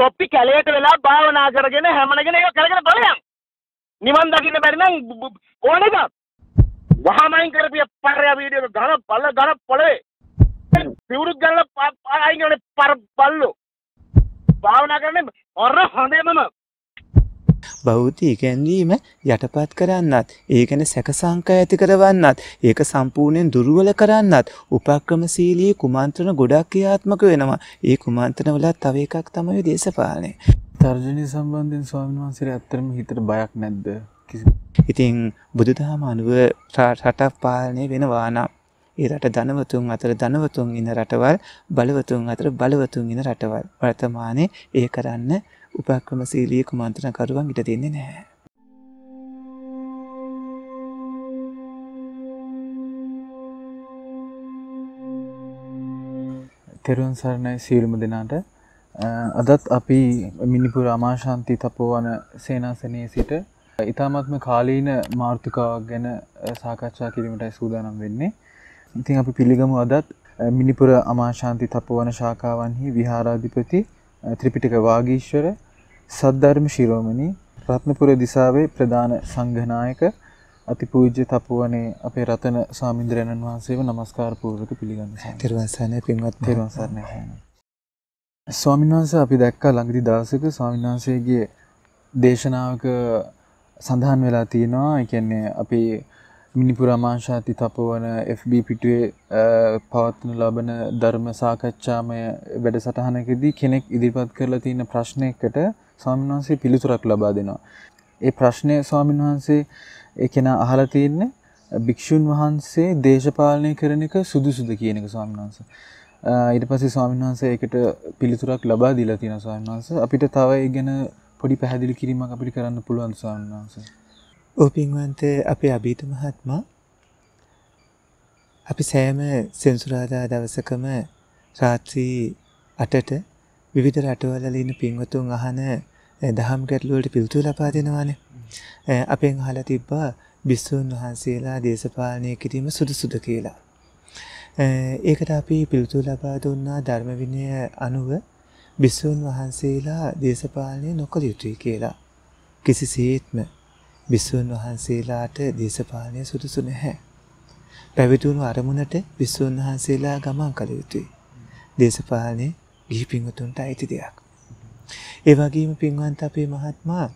තොප්පි කැලයට වෙලා භාවනා කරගෙන හැමනගෙන ඒක කරගෙන බලයන්. නිවන් දකින්න බැරි නම් ඕන එක. වහමයින් කරපිය පරයා වීඩියෝ එක ගන බල ගන පොළවේ. සිවුරු ගන්න අයින් කරන පර බල්ලෝ. භාවනා කරන්නේ ඔර හොඳේ මම. බෞද්ධ ඉගැන්වීම යටපත් කරන්නත් ඒ ගැන සැකසංකා ඇති කරවන්නත් ඒක සම්පූර්ණයෙන් දුර්වල කරන්නත් උපක්‍රමශීලී කුමන්ත්‍රණ ගොඩක් ක්‍රියාත්මක වෙනවා ඒ කුමන්ත්‍රණවලත් තව එකක් තමයි දේශපාලනය තර්ජනය සම්බන්ධයෙන් ස්වාමීන් වහන්සේ ඇත්තටම හිතට බයක් නැද්ද ඉතින් බුදුදහම අනුව රටක් පාලනය වෙනවා නම් ඒ රට ධනවතුන් අතර ධනවතුන් ඉන්න රටවල් බලවතුන් අතර බලවතුන් ඉන්න රටවල් වර්තමානයේ ඒ කරන්න උපක්‍රම සීලිය කුමන්ත්‍රණකරුවන් ඉට දෙන්නේ නෑ. තෙරුවන් සරණයි සියලුම දෙනාට අදත් අපි මිනිපුර අමාශාන්ති තපෝවන සේනාසනයේ සිට ඉතාමත්ම කාලීන මාර්ථිකාවක් ගැන සාකච්ඡා කිරීමටයි සූදානම් වෙන්නේ. ඉතින් අපි පිළිගමු අදත් මිනිපුර අමාශාන්ති තපෝවන ශාකාවන්හි විහාරාධිපති ත්‍රිපිටක වාගීශ්වර සද්ධර්ම ශිරෝමණී රත්නපුර දිසාවේ ප්‍රධාන සංඝනායක අතිපූජ්‍ය තපුවනේ අපේ රතන ස්වාමීන්ද්‍රයන්න් වහන්සේව নমස්කාර පූර්වක පිළිගන්නවා. තෙරුවන් සරණයි පින්වත් තෙරුවන් සරණයි කියනවා. ස්වාමීන් වහන්සේ අපි දැක්කා ළඟදී දවසක ස්වාමීන් වහන්සේගේ දේශනාවක සඳහන් වෙලා තියෙනවා. ඒ කියන්නේ අපේ මිනිපුර අමාශාති තපවන FB පිටුවේ පවත්වන ලබන ධර්ම සාකච්ඡාමය වැඩසටහනකදී කෙනෙක් ඉදිරිපත් කරලා තියෙන ප්‍රශ්නයකට ස්වාමීන් වහන්සේ පිළිතුරක් ලබා දෙනවා. ඒ ප්‍රශ්නය ස්වාමීන් වහන්සේ ඒ කෙනා අහලා තියෙන්නේ භික්ෂුන් වහන්සේ දේශපාලනය කරන එක සුදුසුද කියන එක ස්වාමීන් වහන්සේ. ඊට පස්සේ ස්වාමීන් වහන්සේ ඒකට පිළිතුරක් ලබා දීලා තියෙනවා ස්වාමීන් වහන්සේ. අපිට තව ඒ ගැන පොඩි පැහැදිලි කිරීමක් අපිට කරන්න පුළුවන් ස්වාමීන් වහන්සේ. ඕපින්වන්ත අපේ අභීත මහත්මා අපි සෑම සෙන්සුරාදා දවසකම රාත්‍රී අටට විවිධ රටවල ඉන්න පින්වතුන් අහන දහම් ගැටලුවලට පිළිතුරු ලබා දෙනවානේ. අපෙන් අහලා තිබ්බා බිස්සුන් වහන්සේලා දේශපාලනය කිරීම සුදුසුද කියලා. ඒකට අපි පිළිතුරු ලබා දුන්නා ධර්ම විනය අනුව බිස්සුන් වහන්සේලා දේශපාලනය නොකළ යුතුයි කියලා. කිසිසේත්ම විසුන් වහන්සේලාට දේශපාලනය සුදුසු නැහැ. පැවිදුණු අරමුණට විසුන් වහන්සේලා ගමන් කළ යුතුයි. දේශපාලනය ගිහි පිංවතුන්ට අයිති දෙයක්. ඒ වගේම පින්වන්ත අපේ මහත්මා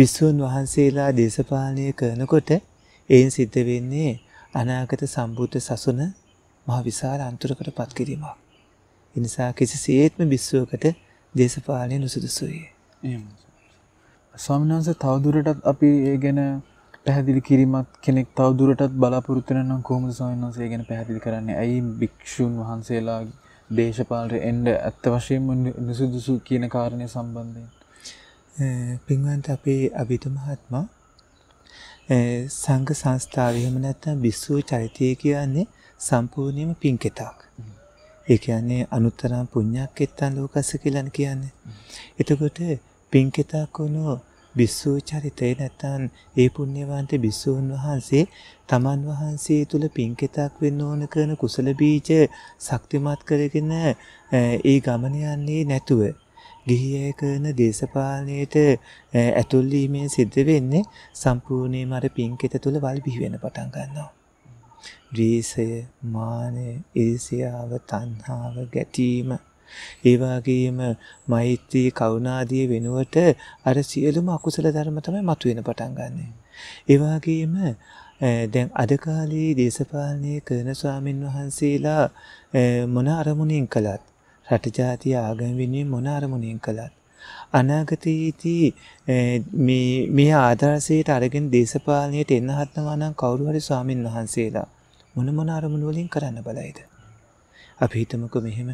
බිස්සුන් වහන්සේලා දේශපාලනය කරනකොට එයින් සිද්ධ වෙන්නේ අනාගත සම්බුද්ධ සසුන මහ විශාල අන්තුරකට පත්කිරීමක්. එනිසා කිසි සේත්ම බිස්සුවකට දේශපාලනය නුසුදුසුයේ. ස්වාමිනාන්ස තවදුරටත් අපි ඒ ගැන පැහැදිලි කිරීමත් කෙනෙක් තවදුරටත් බලාපොරත්තුරනම් කොහොම ස්වාමින්න්සේ ගැන පැහැදිලි කරන්න ඇයි භික්‍ෂූන් වහන්සේලා දේශපාලට එන්ඩ ඇත්ත වශයෙන් නිසුදුසු කියන කාරණය සම්බන්ධයෙන් පින්වන්ත අපේ අභිත මහත්මා සංඝ සංස්ථාවයම නැත්තම් බිස්සූ චරිතය කියන්නේ සම්පූර්ණයම පින්කෙතක්. ඒ කියන්නේ අනුත්තරම් පුණ්‍යක් එත්තන් ලෝකස්ස කියලන් කියන්නේ. එතකොට පින්කෙතක් වුණු බිස්සූ චරිතය නැත්තන් ඒ පුුණ්‍යවන්ත බිස්සූන් වහන්සේ තමන් වහන්සේ තුළ පින්කෙතක් වෙන්න ඕන කරන කුසල බීජ සක්තිමත් කරගෙන ඒ ගමනයන්නේ නැතුව. ගිහිය කරන දේශපාලනයට ඇතුල්ලීමෙන් සිද්ධ වෙන්නේ සම්පූර්ණය මර පින්කෙත තුළ වල්බිහිවෙන පටන් ගන්නවා. ද්‍රීසය මානය ඒසියාව තන්හාාව ගැටීම ඒවාගේම මෛත්‍රී කවුනාදිය වෙනුවට අර සියලුම අකුසල ධර්ම තමයි මතුවෙන පටන් ගන්න. ඒවාගේම දැන් අදකාලී දේශපාලනය කරන ස්වාමීන් වහන්සේලා මොන අරමුණින් කළත් රටජාතිය ආගමිනුවෙන් මොන අරමුණින් කළත්. අනාගතයේදී මේ ආදර්ශයට අරගෙන දේශපාලනයට එන්න හත්නවානම් කවුරුහරි ස්වාමීන් වහන්සේලා මොන මොන අරමුණුවලින් කරන්න බලයිද. අපි හිතමක මෙහෙම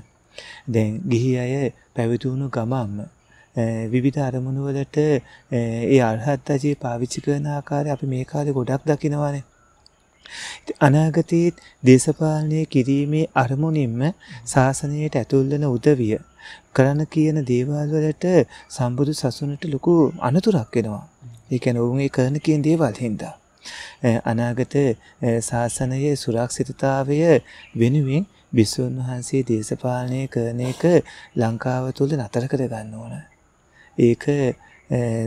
දැන් ගිහි අය පැවිතුුණු ගමම්ම විවිධ අරමුණුවලට ඒ අල්හත් අජයේ පාවිච්චි කරන ආකාරය අපි මේ කාලෙ ගොඩක් දකිනවානේ අනාගතයේත් දේශපාලනය කිරීමේ අරමුණින්ම ශාසනයට ඇතුල්ලන උදවිය කරන කියන දේවල්වලට සම්බුදු සසුනට ලොකු අනතුරක් වෙනවා ඒකැන ඔවුන්ගේ කරන කියෙන් දේවල් හින්දා. අනාගත ශාසනයේ සුරක්ෂිතතාවය වෙනුවෙන් බිසුන් වහන්සේ දේශපාලනය කරන එක ලංකාව තුළ නතර කර ගන්න ඕන. ඒක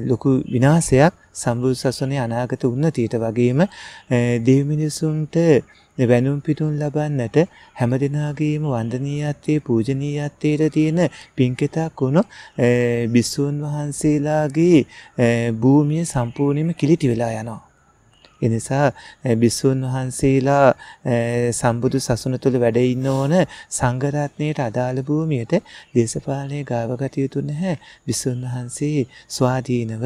ලොකු විනාසයක් සම්බුදු සසනේ අනාගත උන්නතියට වගේම දෙව්මිනිසුන්ට වැනුම් පිටුම් ලබන්නට හැම දෙනාගේම වන්දනීයත්තේ පූජනීයත්තේට තියෙන පින්කෙතක් වුණු බිස්සූන් වහන්සේලාගේ භූමිය සම්පූර්ණයම කිලිටි වෙලා යනවා. එනිසා බිස්සුන් වහන්සේලා සම්බුදු සසුන තුළ වැඩඉන්න ඕන සංගරත්නයට අදාළ භූමියට දේශපාලනය ගාවකටයුතු නැහැ බිස්සුන් වහන්සේ ස්වාධීනව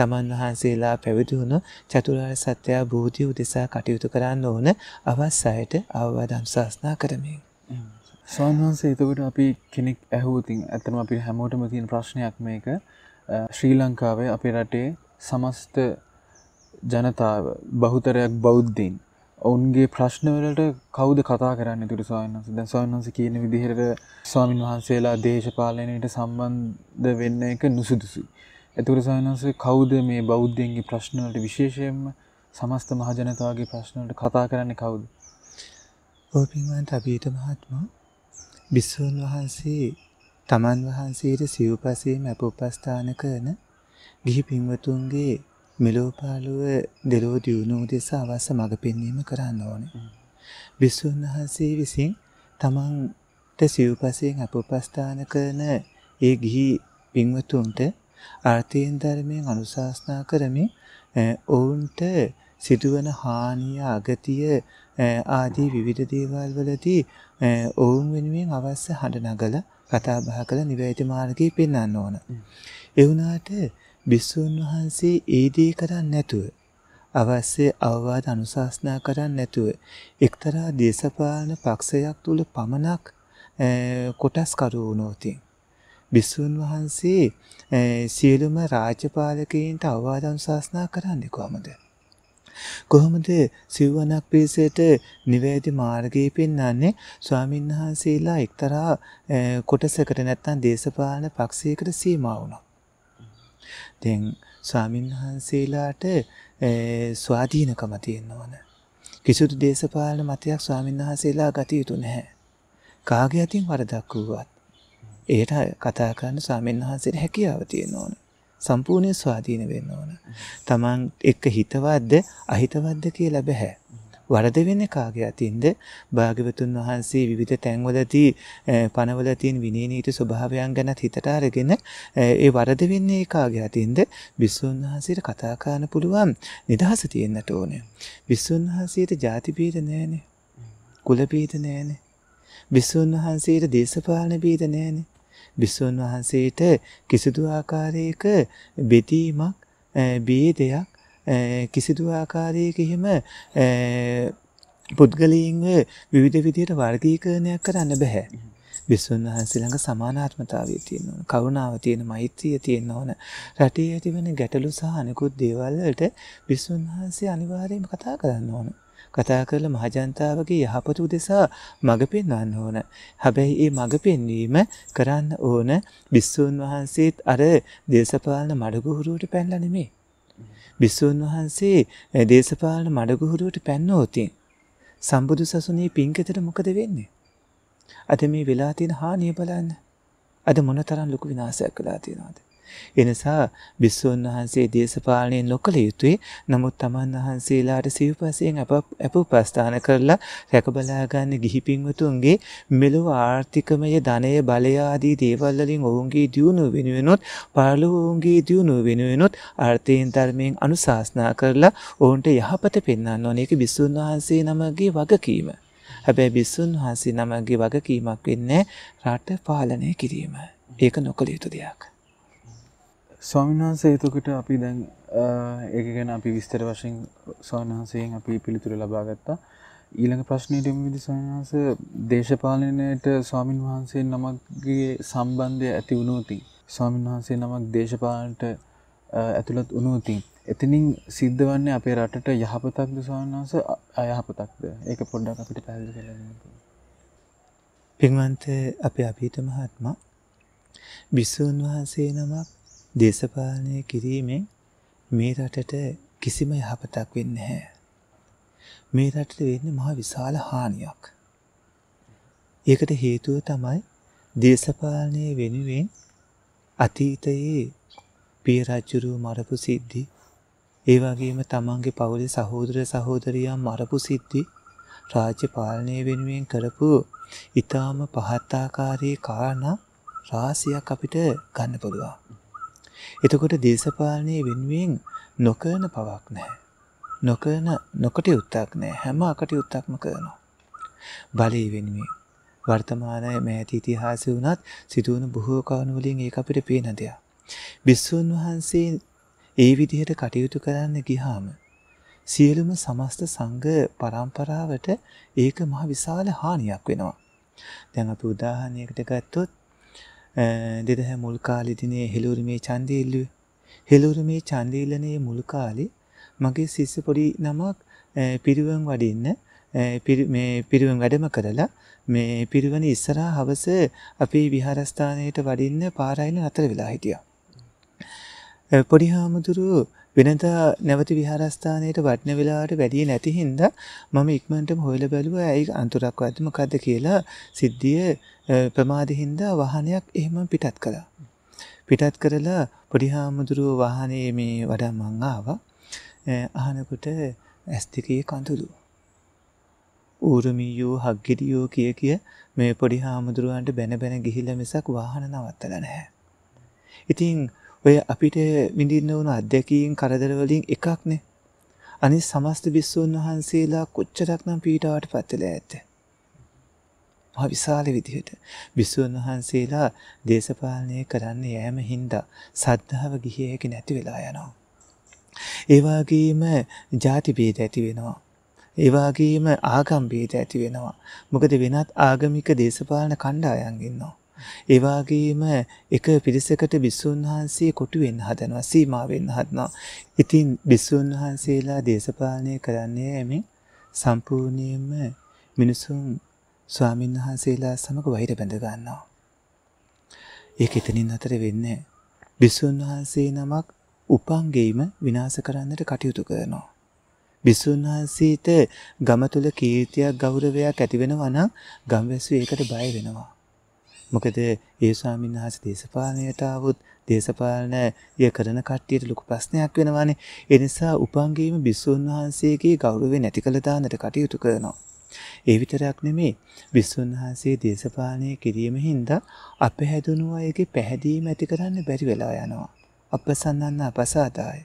තමන් වහන්සේලා පැවිදිහුණු චතුරාර් සත්‍යයා භූතිය උදෙසා කටයුතු කරන්න ඕන අවස්සායට අවවාදම් ශාස්නා කරමින්. ස්වාන්හන්සේ එතකොට අපි කෙනෙක් ඇහූතින් ඇතම අපි හැමෝටම තියෙන ප්‍රශ්නයක් මේක ශ්‍රී ලංකාවේ අපි රටේ සමස්ත ජනතාව බහුතරයක් බෞද්ධීන් ඔවුන්ගේ ප්‍රශ්නවලට කවුද කතා කරන්න තුර ස්වාන්ස දැස්වාන්ස කියන විදිහට ස්වාමීන් වහන්සේලා දේශපාලනයට සම්බන්ධ වෙන්න එක නුසුදුසු. ඇතුර සාහන්ස කවුද මේ බෞද්ධයන්ගේ ප්‍රශ්නවලට විශේෂයෙන්ම සමස්ත මහජනතාවගේ ප්‍රශ්නවලට කතා කරන්නේ කවුද. ඕපින්වන්ට අබීට මහත්ම බිස්සූන් වහන්සේ තමන් වහන්සේට සිව්පසේ මැප උපස්ථාන කරන ගිහි පින්වතුන්ගේ මෙලෝපාලුව දෙලෝ දියුණුව දෙස අවස මඟ පෙන්වීම කරන්න ඕන. බිස්සුන් වහන්සේ විසින් තමන්ට සිව්පසයෙන් අප උපස්ථාන කරන ඒ ගිහි පින්වතුන්ට ආර්ථයෙන් ධර්මයෙන් අනුශාසනා කරමින් ඔවුන්ට සිදුවන හානිය අගතිය ආදී විවිධ දේවල් වලදී ඔවුන් වෙනුවෙන් අවශ්‍ය හඬ නගල කතා බහ කළ නිවැරදි මාර්ගය පෙන්වන්න ඕන. ඒ වුණාට භිස්සූන් වහන්සේ ඒ දේ කරන්නේ නැතුව අවශ්‍ය අවවාද අනුශාසනා කරන්නේ නැතුව එක්තරා දේශපාලන පක්ෂයක් තුල පමණක් කොටස් කරවුණෝති. භිස්සූන් වහන්සේ සියලුම රාජ්‍යපාලකයන්ට අවවාද අනුශාසනා කරන්නේ කොහොමද? කොහොමද සිව්වනක් පිරිසට නිවැරදි මාර්ගය පෙන්වන්නේ ස්වාමින්වහන්සේලා එක්තරා කොටසකට නැත්නම් දේශපාලන පක්ෂයකට සීමා වුණා. දැන් ස්වාමින්වහන්සේලාට ස්වාධීනකම තියෙන්නවන. කිසිදු දේශපාලන මතයක් ස්වාමින්වහන්සේලා ගත යුතු නැහැ. කාගේ අතින් වරදක් වුවත්. ඒට කතා කරන්න ස්වාමින්වහන්සේට හැකියාව තියෙන ඕන. සම්පූර්ණය ස්වාධීන වෙන්න ඕන. තමන් එක්ක හිතවත්ද අහිතවද්ද කියලා බැහැ. වරද වෙන්න කාගේ අතින්ද භාග්‍යවතුන් වහන්සේ විවිධ තැන්වලදී පනවල තියෙන විනීනීති ස්වභාවයන් ගැනත් හිතට අරගෙන ඒ වරද වෙන්නේ කාගේ අතින්ද විසුන් වහන්සේට කතා කරන්න පුළුවන් නිදහස තියෙන්නට ඕනේ. විසුන් වහන්සේට ಜಾති ભેද නැහැනේ. කුල ભેද නැහැනේ. විසුන් වහන්සේට දේශපාලන ભેද නැහැනේ. විසුන් වහන්සේට කිසිදු ආකාරයක බෙදීමක් බේදයක් කිසිදු ආකාරයකහෙම පුද්ගලීන්ව විවිධ විදියට වර්ගීකරණයක් කරන්න බැහැ. බිස්සුන් වහන්සේළඟ සමානාත්මතාවය තියෙන ඕන කරුණාව තියෙන මෛත්‍රිය තියෙන ඕන රටේ ඇතිවන ගැටලු සහ අනෙකුත් දේවල්වලට බිස්සුන් වහන්සේ අනිවාර්යයෙන්ම කතා කරන්න ඕන. කතා කරල මහජනතාවගේ යහපතු දෙසා මඟ පෙන්වන්න ඕන. හැබැයි ඒ මඟ පෙන්වීම කරන්න ඕන බිස්සූන් වහන්සේත් අර දේශපාලන මඩගුහුරුවට පැන්ලනෙමේ. භිස්සූන් වහන්සේ දේශපාලන මඩගුහුරුවට පැන්නෝතින්. සම්බුදු සසුනේ පින්කතට මොකද වෙන්නේ. අද මේ වෙලා තියෙන හානිය බලන්න. අද මොන තරම් ලොකු විනාසයක් කලා තියෙනවාද. එනිසා බිස්සූන් වහන්සේ දේශපාලනයෙන් නොකළ යුතුයි නමුත් තමන් වහන්සේලාට සිව්පසයෙන් අප උපස්ථාන කරලා රැකබලාගන්න ගිහිපින්වතුන්ගේ මෙලොව ආර්ථිකමය ධනය බලයාදී දේවල්ලින් ඔවුන්ගේ දියුණු වෙනුවෙනොත් පාලු ඔවුන්ගේ දියුණු වෙනුවෙනොත් අර්ථයෙන් ධර්මයෙන් අනුශාසනා කරලා ඔවුන්ට යහපත පෙන්න්න ඕන එක බිස්සූන් වහන්සේ නමගේ වගකීම. හැබැයි බිස්සුන් වහන්සේ නමගේ වගකීමක් වෙන්නේ රට පාලනය කිරීම. ඒක නොකළ යුතු දෙයක්. ස්වාමින්වහන්සේ එතකට අපි දැන් ඒක ගැන අපි විස්තර වශයෙන් ස්වාමින්වහන්සයෙන් අපි පිළිතුර ලබා ගත්තා. ඊළඟ ප්‍රශ්නයට යොමු විදි ස්වාමින්වහන්ස දේශපාලනයට ස්වාමින්වහන්සේ නමක්ගේ සම්බන්ධය ඇති වුණොති. ස්වාමින්වහන්සේ නමක් දේශපාලනට ඇතුළත් වුණොති. එතනින් සිද්ධ වන්නේ අපේ රටට යහපතක්ද ස්වාමින්වහන්ස අයහපතක්ද? ඒක පොඩ්ඩක් අපිට පැහැදිලි කරලා දෙන්න. පින්වන්ත අපේ අභීත මහත්මයා විසුණු වහන්සේ නමක් දේශපාලනය කිරීමෙන් මේ රටට කිසිම යහපතක් වෙන්න හැ. මේ රටට වෙන්න මහ විශාල හානියක්. ඒකට හේතුව තමයි දේශපාලනය වෙනුවෙන් අතීතයේ පියරජ්ජුරු මරපු සිද්ධි ඒවාගේම තමන්ගේ පවුලි සහෝදර සහෝදරියම් මරපු සිද්ධි රාජ්‍ය පාලනය වෙනුවෙන් කරපු ඉතාම පහත්තාකාරයේ කාරණ රාසියක් අපිට ගන්න පුළුවන්. එතකොට දේශපාලනය වෙනුවෙන් නොකරන පවක් නැහැ. නොකරන නොකට යුත්තක් නෑ හැම අකට යුත්තක්ම කරනවා. බලය වෙනුවෙන් වර්තමානය මෑති ඉතිහාස වුණත් සිදුවන බොහෝ කානුවලින් ඒ අපිට පේන දෙයක්. බිස්සූන් වහන්සේ ඒ විදිහට කටයුතු කරන්න ගිහාම. සියලුම සමස්ත සංඝ පරම්පරාවට ඒක මහ විශාල හානියක් වෙනවා. දැන් අපි උදාහරණයකට ගත්තොත් දෙදහැ මුල්කාලිදිනේ හෙළුරුමේ චන්දීල්ලු හෙළුරුමේ චන්දීලනයේ මුල්කාලි මගේ සිස්ස පොඩි නමක් පිරිුවන් වඩින්න පිරිුවන් වැඩම කරලා මේ පිරිවනි ඉස්සරා හවස අපේ විහාරස්ථානයට වඩින්න පාරයින අතර වෙලා හිටිය. පොඩි හාමුදුරු වෙනදා නැවති විහාරස්ථානයට වටන වෙලාවට වැඩිය නැති හින්දා මම ඉක්මනටම හොයලා බැලුවා ඇයි අන්තරක් වද්ද මොකද්ද කියලා සිද්ධිය ප්‍රමාදෙ හින්දා වාහනයක් එහෙම පිටත් කළා. පිටත් කරලා පොඩි හාමුදුරුව වාහනේ මේ වඩා මං ආවා. අහනකොට ඇස් දෙකේ කඳුළු. ඌරුමියෝ හග්ගිරියෝ කිය කිය මේ පොඩි හාමුදුරුවන්ට බැන බැන ගිහිල්ලා මිසක් වාහන නවත්තලා නැහැ. ඉතින් ඔය අපිට විඳින්න වුණු අධ්‍යක්ීම් කරදර වලින් එකක්නේ. අනිත් සමස්ත භික්ෂුන් වහන්සේලා කොච්චරක්නම් පීඩාවට පත් වෙලා ඇත්තේ. මහ විශාල විදිහට භික්ෂුන් වහන්සේලා දේශපාලනය කරන්න යෑම හින්දා සද්ධාව ගිහියක නැති වෙලා යනවා. ඒ වගේම ಜಾති ભેද ඇති වෙනවා. ඒ වගේම ආගම් ભેද ඇති වෙනවා. මොකද වෙනත් ආගමික දේශපාලන කණ්ඩායම් ඉන්නවා. ඒවාගේම එක පිරිසකට බිස්සුන් වහන්සේ කොටුවෙන් හදනවා සීමාවෙන් හදනවා. ඉතින් බිස්සුන් වහන්සේලා දේශපාලනය කරන්නේ ඇම සම්පූර්ණයම මිනිසුන් ස්වාමීන් වහන්සේලා සමඟ වෛර බැඳගන්නවා. ඒක එතනින් අතර වෙන්න. බිස්සුන් වහන්සේ නමක් උපන්ගේම විනාස කරන්නට කටයුතු කරනවා. බිස්සුන් වහන්සේට ගම තුළ කීර්තියක් ගෞරවයක් ඇතිවෙනවනම් ගම්වැසු ඒකට බය වෙනවා. මොකද ඒ ස්වාමීන් වහන්සේ දේශපාලනයට ආවොත් දේශපාලනය කරන කට්ටියට ලොකු ප්‍රශ්නයක් වෙනවානේ. ඒ නිසා උපංගීම බිස්සුන් වහන්සේගේ ගෞරවය නැති කළ දාන්නට කටයුතු කරනවා. ඒ විතරක් නෙමේ බිස්සුන් වහන්සේ දේශපාලනය කිරීම හින්දා අපහැදුණු අයගේ පැහැදීම ඇති කරන්න බැරි වෙලා යනවා. අපසන්නන්න අපසාදාය.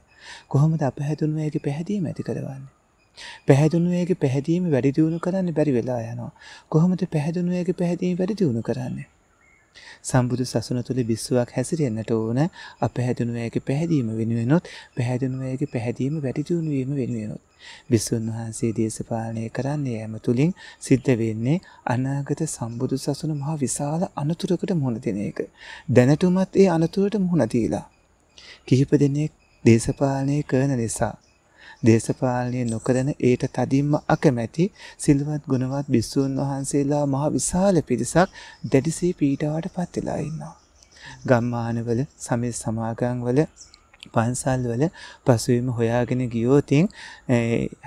කොහොමද අපහැදුණු අයගේ පැහැදීම ඇති කරවන්නේ? පැහැදුණුවයගේ පැහැදීම වැඩි දියුණු කරන්න බැරි වෙලා යනවා. කොහොමද පැහැදුණුවයගේ පැහැදීම වැඩි දියුණු කරන්නේ? සම්බුදු සසුන තුළ බිස්සුවක් හැසිරෙන්න්නට ඕන අප හැදනුවයගේ පැහැදීම වෙනුවෙනොත් පැහැදනුවයගේ පැහැදීම වැඩිචූුණුවීම වෙනුවෙනොත්. බිස්සුන් වහන්සේ දේශපාලනය කරන්නේ ඇම තුළින් සිද්ධ වෙන්නේ අනාගත සම්බුදු සසුන මහා විශාල අනතුරකට මුහුණ දෙන එක. දැනටුමත් ඒ අනතුරට මුහුණදීලා. කිහිප දෙනෙක් දේශපාලනය කරන නිසා. දේශපාලනය නොකරන ඒට තදින්ම අකමැති සිල්වත් ගුණවත් බිස්සූන් වහන්සේලා මහ විශාල පිරිසක් දැඩිසේ පීටාවට පත්වෙලා ඉන්නවා. ගම්මානවල සමය සමාගංවල පන්සල්වල පසුවම හොයාගෙන ගියෝතින්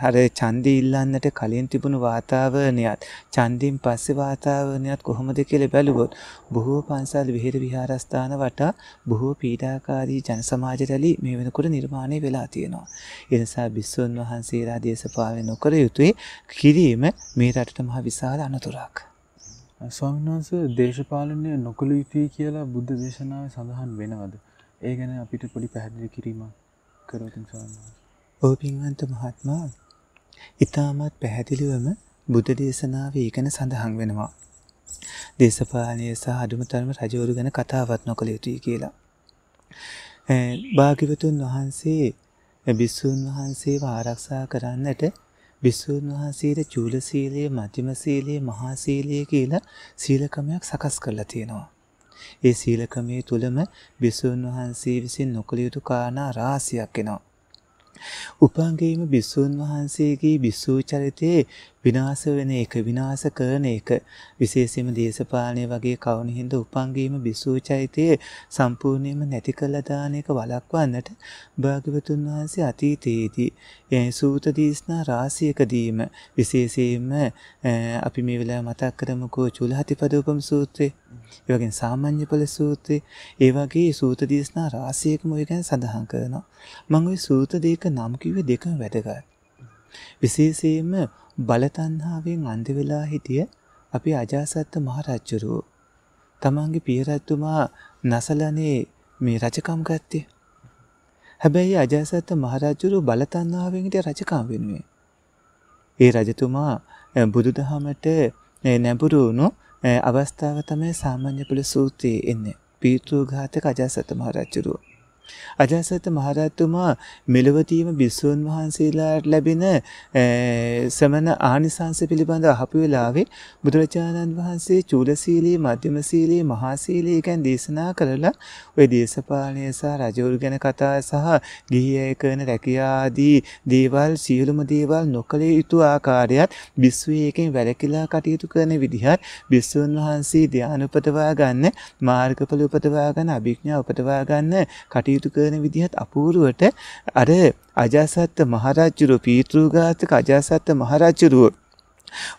හර චන්දි ඉල්ලන්නට කලින් තිබුණු වාතාවනයත් චන්දින් පස්සෙ වාතාවනයත් කොහොමද කෙළ බැලුවොත් බොහෝ පන්සල් විහිර විහාරස්ථාන වටා බොහෝ පීඩාකාරී ජනසමාජරලි මේ වෙනකොට නිර්මාණය වෙලා තියෙනවා. එනිසා බිස්සුන් වහන්සේලා දේශපාලය නොකර යුතුයි කිරීම මේ රටට මහ විශාල අනතුරක්. ස්වාමින්වහන්ස දේශපාලනය නොකළ යුතුයි කියලා බුද්ධ දේශනාව සඳහන් වෙනවද. ඒ ගැන අපිට පොඩි පැහැදිලි කිරීම කරතිසාන්න ඕ පින්වන්ත මහත්මා ඉතාමත් පැහැදිලිවම බුද්ධ දේශනාව ඒකන සඳහන් වෙනවා දේශපාලනය සහ අඩුමතරම රජවරු ගැන කතාවත් නොකළ යුතුයි කියලා භාගිවතුන් වහන්සේ බිස්සූන් වහන්සේ ආරක්ෂා කරන්නට බිස්සූන් වහන්සේට චූලසීලයේ මධ්‍යමසීලයේ මහාසීලය කියලා සීලකමයක් සකස් කරලා තියෙනවා ඒ සීලකමේ තුළම බිසූන් වහන්සේ විසින් නොකළ යුතු කාරණා රාසියක් එනවා. උපන්ගේම බිස්සූන් වහන්සේගේ බිස්සූ චරිතයේ විනාස වෙන එක විනාස කරන එක විශේෂම දේශපාලනය වගේ කවුණ හින්ද උපන්ගේම බිස්සූ චෛතයේ සම්පූර්ණයම නැති කළදානයක වලක්වන්නට භාගිවතුන් වහන්සේ අතීතයේදී යැ සූත දේශනා රාසියකදීම විශේෂයෙන්ම අපි මේ වෙලා මතක් කරමකෝ චුල හතිපදූපම් සූත්‍රය ඒවගේ සාමාන්‍ය පල සූතය ඒවගේ සූත දේශනා රාසයකම ගැන සඳහන් කරනවා මං සූත දේක නම්කිව දෙක වැදගත්. විශේසයම බලතන්හාාවෙන් අන්දවෙලා හිටිය අපි අජාසත්ත මහරච්චුරුවෝ තමන්ගේ පියරැත්තුමා නසලනේ මේ රචකම් ගත්තේ. හැබැයි අජාසත්ත මහරජුරු බලතන්නාවෙන්ට රචකම් වෙනුවේ. ඒ රජතුමා බුදුදහමට නැඹුරුණු අවස්ථාව තමයි සාමාන්‍ය පොළ සූත්‍රයේ එන්නේ. පීතෘඝාතක අජාසත් මහ රජුරුව. අජාසත මහරත්තුමා මෙලොවතීම බිස්සූන් වහන්සේලාට ලැබෙන සමන ආනිසංස පිළිබඳ අහපු වෙලාවේ බුදුරජාණන් වහන්සේ චූලසීලී මධ්‍යමසීලී මහාසීලී ගැන දේශනා කරලා ඔය දේශපාලනය සහ රජවරු ගැන කතා සහ ගිහිය කරන රැකියාදී දේවල් සියලුම දේවල් නොකළේ යුතු ආකාරයත් බිස්සුවයකින් වැලකිලා කටයුතු කරන විදිහත් බිස්සූන් වහන්සේ ධ්‍යාන උපතවා ගන්න මාර්ගඵල උපතවා ගන්න අභිඥා උපතවා ගන්න කටයුතු කටයුතු කරන විදිහත් අපූරුවට අර අජාසත්ත මහරජුරුව පීතෘඝාතක අජාසත්ත මහරජුරුව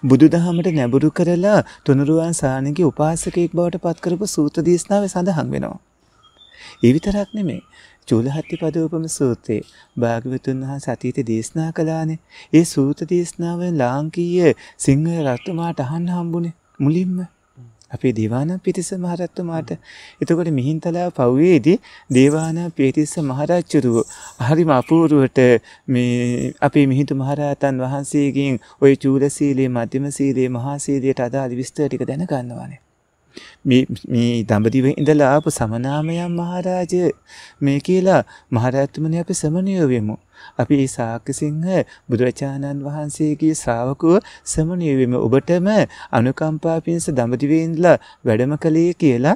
බුදුදහමට නැඹුරු කරලා තුනුරුවන් සානගේ උපාසකයෙක් බවට පත් කරපු සූත්‍ර දේශනාවේ සඳහන් වෙනවා. ඒ විතරක් නෙමෙයි. චූලහත්ති පදෝපම සූත්‍රයේ භාග්‍යවතුන් වහන්සේ අතීතේ දේශනා කළානේ. ඒ සූත්‍ර දේශනාව ලාංකීය සිංහල රත්නමාට අහන්න හම්බුනේ මුලින්ම. අපේ දේවානම් පිටිස මහරත්තුමාට. එතකොට මිහින්තලා පව්වේදී දේවානම් පිටිස මහරජ්ජුරුව හරිම අපූර්වට මේ අපේ මිහිඳු මහරහතන් වහන්සේගෙන් ওই චූල සීලයේ මධ්‍යම සීලයේ මහා සීලයට අදාළ විස්තර ටික දැනගන්නවානේ. මේ දඹදිව ඉඳලා ආපු සමනාමයන් මහරාජ මේ කියලා මහරැත්තුමනි අපි සමනියෝ වෙමු. අපි ඒ සාක්කසිංහ බුදුරජාණන් වහන්සේගේ ශ්‍රාවකව සමනියෝ වෙමු. ඔබටම අනුකම්පා පිණිස දඹදිවේ ඉඳලා වැඩම කළේ කියලා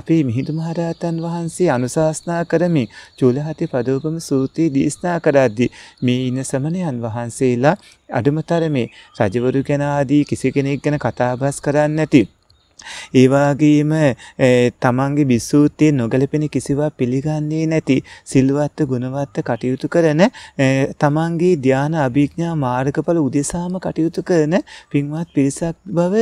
අපි මිහිඳු මහරහතන් වහන්සේ අනුශාසනා කරමින් චූලහති පදෝපම සූත්‍රයේ දේශනා කරද්දී මේ ඉන්න සමනයන් වහන්සේලා අඩුමතරමේ රජවරු ගැන ආදී කිසි කෙනෙක් ගැන කතාබස් කරන්නේ නැති ඒවාගේම තමන්ගේ බිස්සූතිය නොගලපෙන කිසිවා පිළිගන්නේ නැති සිල්වත්ත ගුණවත්ත කටයුතු කරන තමන්ගේ ධ්‍යාන අභිඥා මාර්ගඵල උදෙසාම කටයුතු කරන පින්වත් පිරිසක් බව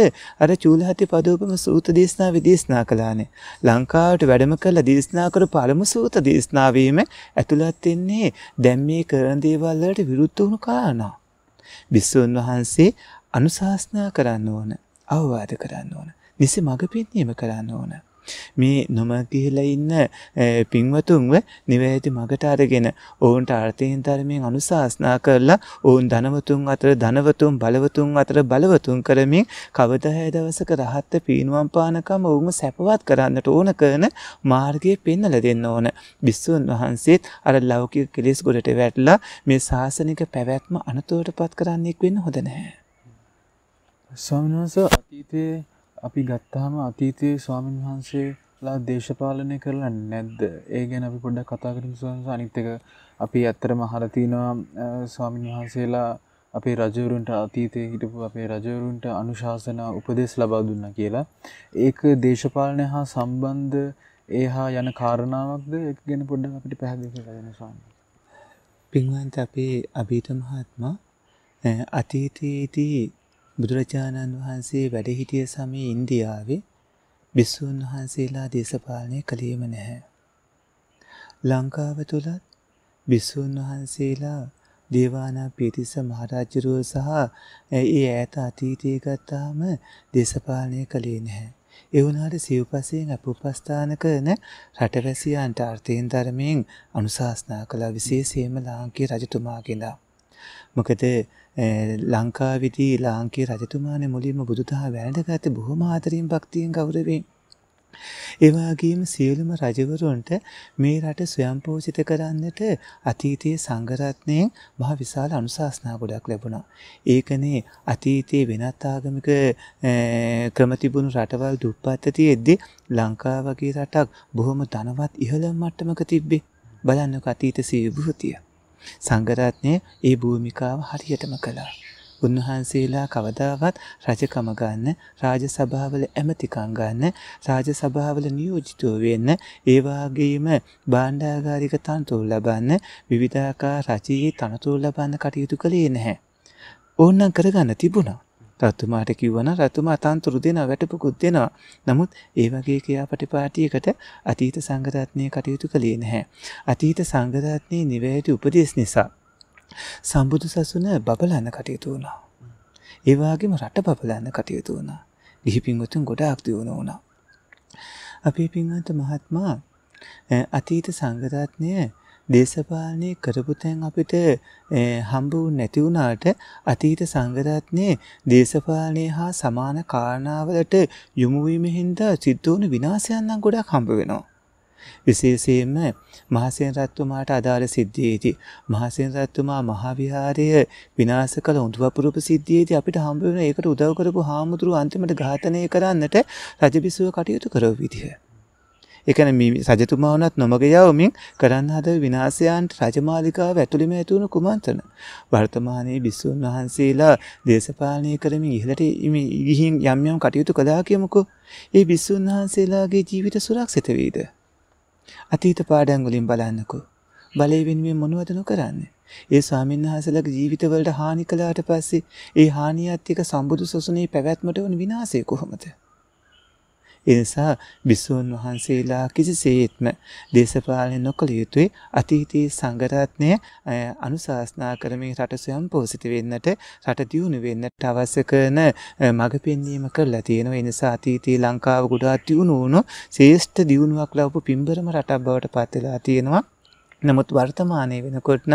අර චූලහති පදෝපම සූත දේශනා විදේශනා කලානේ. ලංකාවට වැඩම කළ දේශනාකර පළමු සූත දේශනාවීම ඇතුළත්වෙන්නේ දැම් මේ කරන දේවල්ලට විරුද්ධ වුණු කාරණා. බිස්සූන් වහන්සේ අනුශාස්නා කරන්න ඕන අවවාද කරන්න ඕන. නිසි මඟ පෙන්වීම කරන්න ඕන. මේ නොමගිහිලා ඉන්න පින්වතුන්ව නිවැරදි මගට අරගෙන ඔවුන්ට අර්ථයෙන් ධර්මයෙන් අනුශාසනා කරලා ඔවුන් ධනවතුන් අතර ධනවතුන් බලවතුන් අතර බලවතුන් කරමින් කවදා හය දවසක රහත් පීනුවම් පානකම ඔවුන්ව සැපවත් කරන්නට ඕන කරන මාර්ගය පෙන්වලා දෙන්න ඕන. බිස්සුන් වහන්සේත් අර ලෞකික කෙලෙස් ගොඩට වැටලා මේ ශාසනික පැවැත්ම අනතුරටපත් කරන්නෙක් වෙන්න හොඳ නැහැ. ස්වාමීන් වහන්සේ අතීතයේ අපි ගත්තාම අතීතයේ ස්වාමීන් වහන්සේලා දේශපාලනය කරලා නැද්ද ඒ ගැන අපි පොඩ්ඩක් කතා කරමු ස්වාමීන් අනිත් එක අපි ඇත්තටම අහලා තිනවා ස්වාමීන් වහන්සේලා අපේ රජවරුන්ට අතීතයේ හිටපු අපේ රජවරුන්ට අනුශාසනා උපදෙස් ලබා දුන්නා කියලා ඒක දේශපාලනය හා සම්බන්ධ ඒ හා යන කාරණාවක්ද එක ගැන පොඩ්ඩ අපිට පැහැදිලි කරගෙන ස්වාමී. පින්වන්ත අපේ අභීත මහත්මයා අතීතයේදී බුදුරජාණන් වහන්සේ වැඩහිටිය සමය ඉන්දියාවේ බිස්සූන් වහන්සේලා දේශපාලනය කළේම නැහැ. ලංකාව තුළත් බිස්සූන් වහන්සේලා දේවානා පිතිස්ස මහරාජ්‍යරුව සහ ඒ ඇත අතීතය ගත්තාම දේශපාලනය කළේ නැහැ. එවුනාට සිව්පසයෙන් අප උපස්ථාන කරන රටවැසියන්ට අර්ථයෙන් ධර්මයෙන් අනුශාස්නා කළ විශේෂේම ලාංකී රජතුමාගෙලා. මොකද ලංකාවිදී ලාංකේ රජතුමාන මුලින්ම බුදුදහ වැළඳගත බොහොම ආදරින් භක්තියෙන් ගෞරවෙන්. එවාගේම සියලුම රජවරුන්ට මේ රට ස්වයම්පෝෂිත කරන්නට අතීතයේ සංගරත්නයෙන් මහ විශාල අනුශාසනා ගොඩක් ලැබුණා. ඒකනේ අතීතයේ වෙනත් ආගමික ක්‍රම තිබුණු රටවල් දුප්පත්ත තියෙද්දී ලංකාව වගේ රටක් බොහොම ධනවත් ඉහළම මට්ටමක තිබ්බේ. බලන්නක අතීත සිය විභූතිය. සංගරත්නය ඒ භූමිකාව හරියටම කළා. උන්වහන්සේලා කවදාවත් රජකම ගන්න රාජ සභාවල ඇමතිකම් ගන්න රාජ සභාවල නියෝජිතව වෙන්න ඒ වගේම භාණ්ඩාගාරික තනතුරු ලබන්න විවිධාකාර රජයේ තනතුරු ලබන්න කටයුතු කළේ නැහැ. ඕන්නම් කරගන්න තිබුණා. රතුමාට කිව්වන රතුමා තන්තුරු දෙනවා වැටපකුත් දෙනවා. නමුත් ඒ වගේ ක්‍රියාපටිපාටියකට අතීත සංගරත්නය කටයුතු කළේ නැහැ. අතීත සංගරත්නයේ නිවැරදි උපදෙස් නිසා සම්බුදු සසුන බබලන්න කටයුතු වුණා. ඒ වගේම රට බබලන්න කටයුතු වුණා. ගිහි පින්වතුන් ගොඩාක් දියුණු වුණා. අපේ පින්වත් මහත්මයා අතීත සංගරත්නය දේශපාලනය කරපු තැන් අපිට හම්බවු නැතිවුණාට අතීත සංගරත්නය දේශපාලනය හා සමාන කාරණාවලට යොමුවීමහින්ද සිද්ධෝන විනාසයන්නම් ගොඩක් හම්බ වෙනවා. විශේෂයෙන්ම මහසෙන් රත්තුමාට අදාළ සිද්ධියේති. මහසෙන් රත්තුමා මහාවිහාරය විනාශ කළ උඳුවපුරප සිද්ධියේදී අපිට හම්බ වෙන ඒකට උදව් කරපු හාමුදුරුවෝ අන්තිමට ඝාතනය කරන්නට රජබිසුව කටයුතු කරව විදිහ. එකන සජතුමාවනත් නොමග යවමින් කරන්න හද විනාසයන්ට රජමාලිකාව ඇතුළිම ඇතුවුණු කුමන්තන. වර්තමානයේ බිස්සූන් වහන්සේලා දේශපාලනය කරමින් ඉහලට ඉගිහින් යම්යම් කටයුතු කදා කියමුකු ඒ බිස්සූන් වහන්සේලාගේ ජීවිත සුරක්ෂිතවීද. අතීත පාඩැංගුලින් බලන්නකු. බලයවෙන්ුවෙන් මොනුවදනු කරන්නේ. ඒ ස්වාමින්හසලක ජීවිතවලට හානි කලාට පස්සේ ඒ හානිියත් එක සම්බුදු සොසනේ පැවැත්මට වන විනාසය කොහොමද. ඒ නිසා බිසෝන් වහන්සේලා කිසිසේත්ම දේශපාලනය නොකළ යුතුයි අතීතයේ සංගරත්නය අනුශාස්නා කරමින් රට සොයම් පෝසිත වෙන්නට රට දියුණු වෙන්නට අවශ්‍ය කරන මඟ පෙන්වීම කරලා තියෙනවා. ඒ නිසා අතීතයේ ලංකාව ගොඩාක් දියුණු වුණු ශ්‍රේෂ්ඨ දියුණුවක් ලැබපු පින්බරම රටක් බවට පත් වෙලා තියෙනවා. නමුත් වර්තමානය වෙනකොටන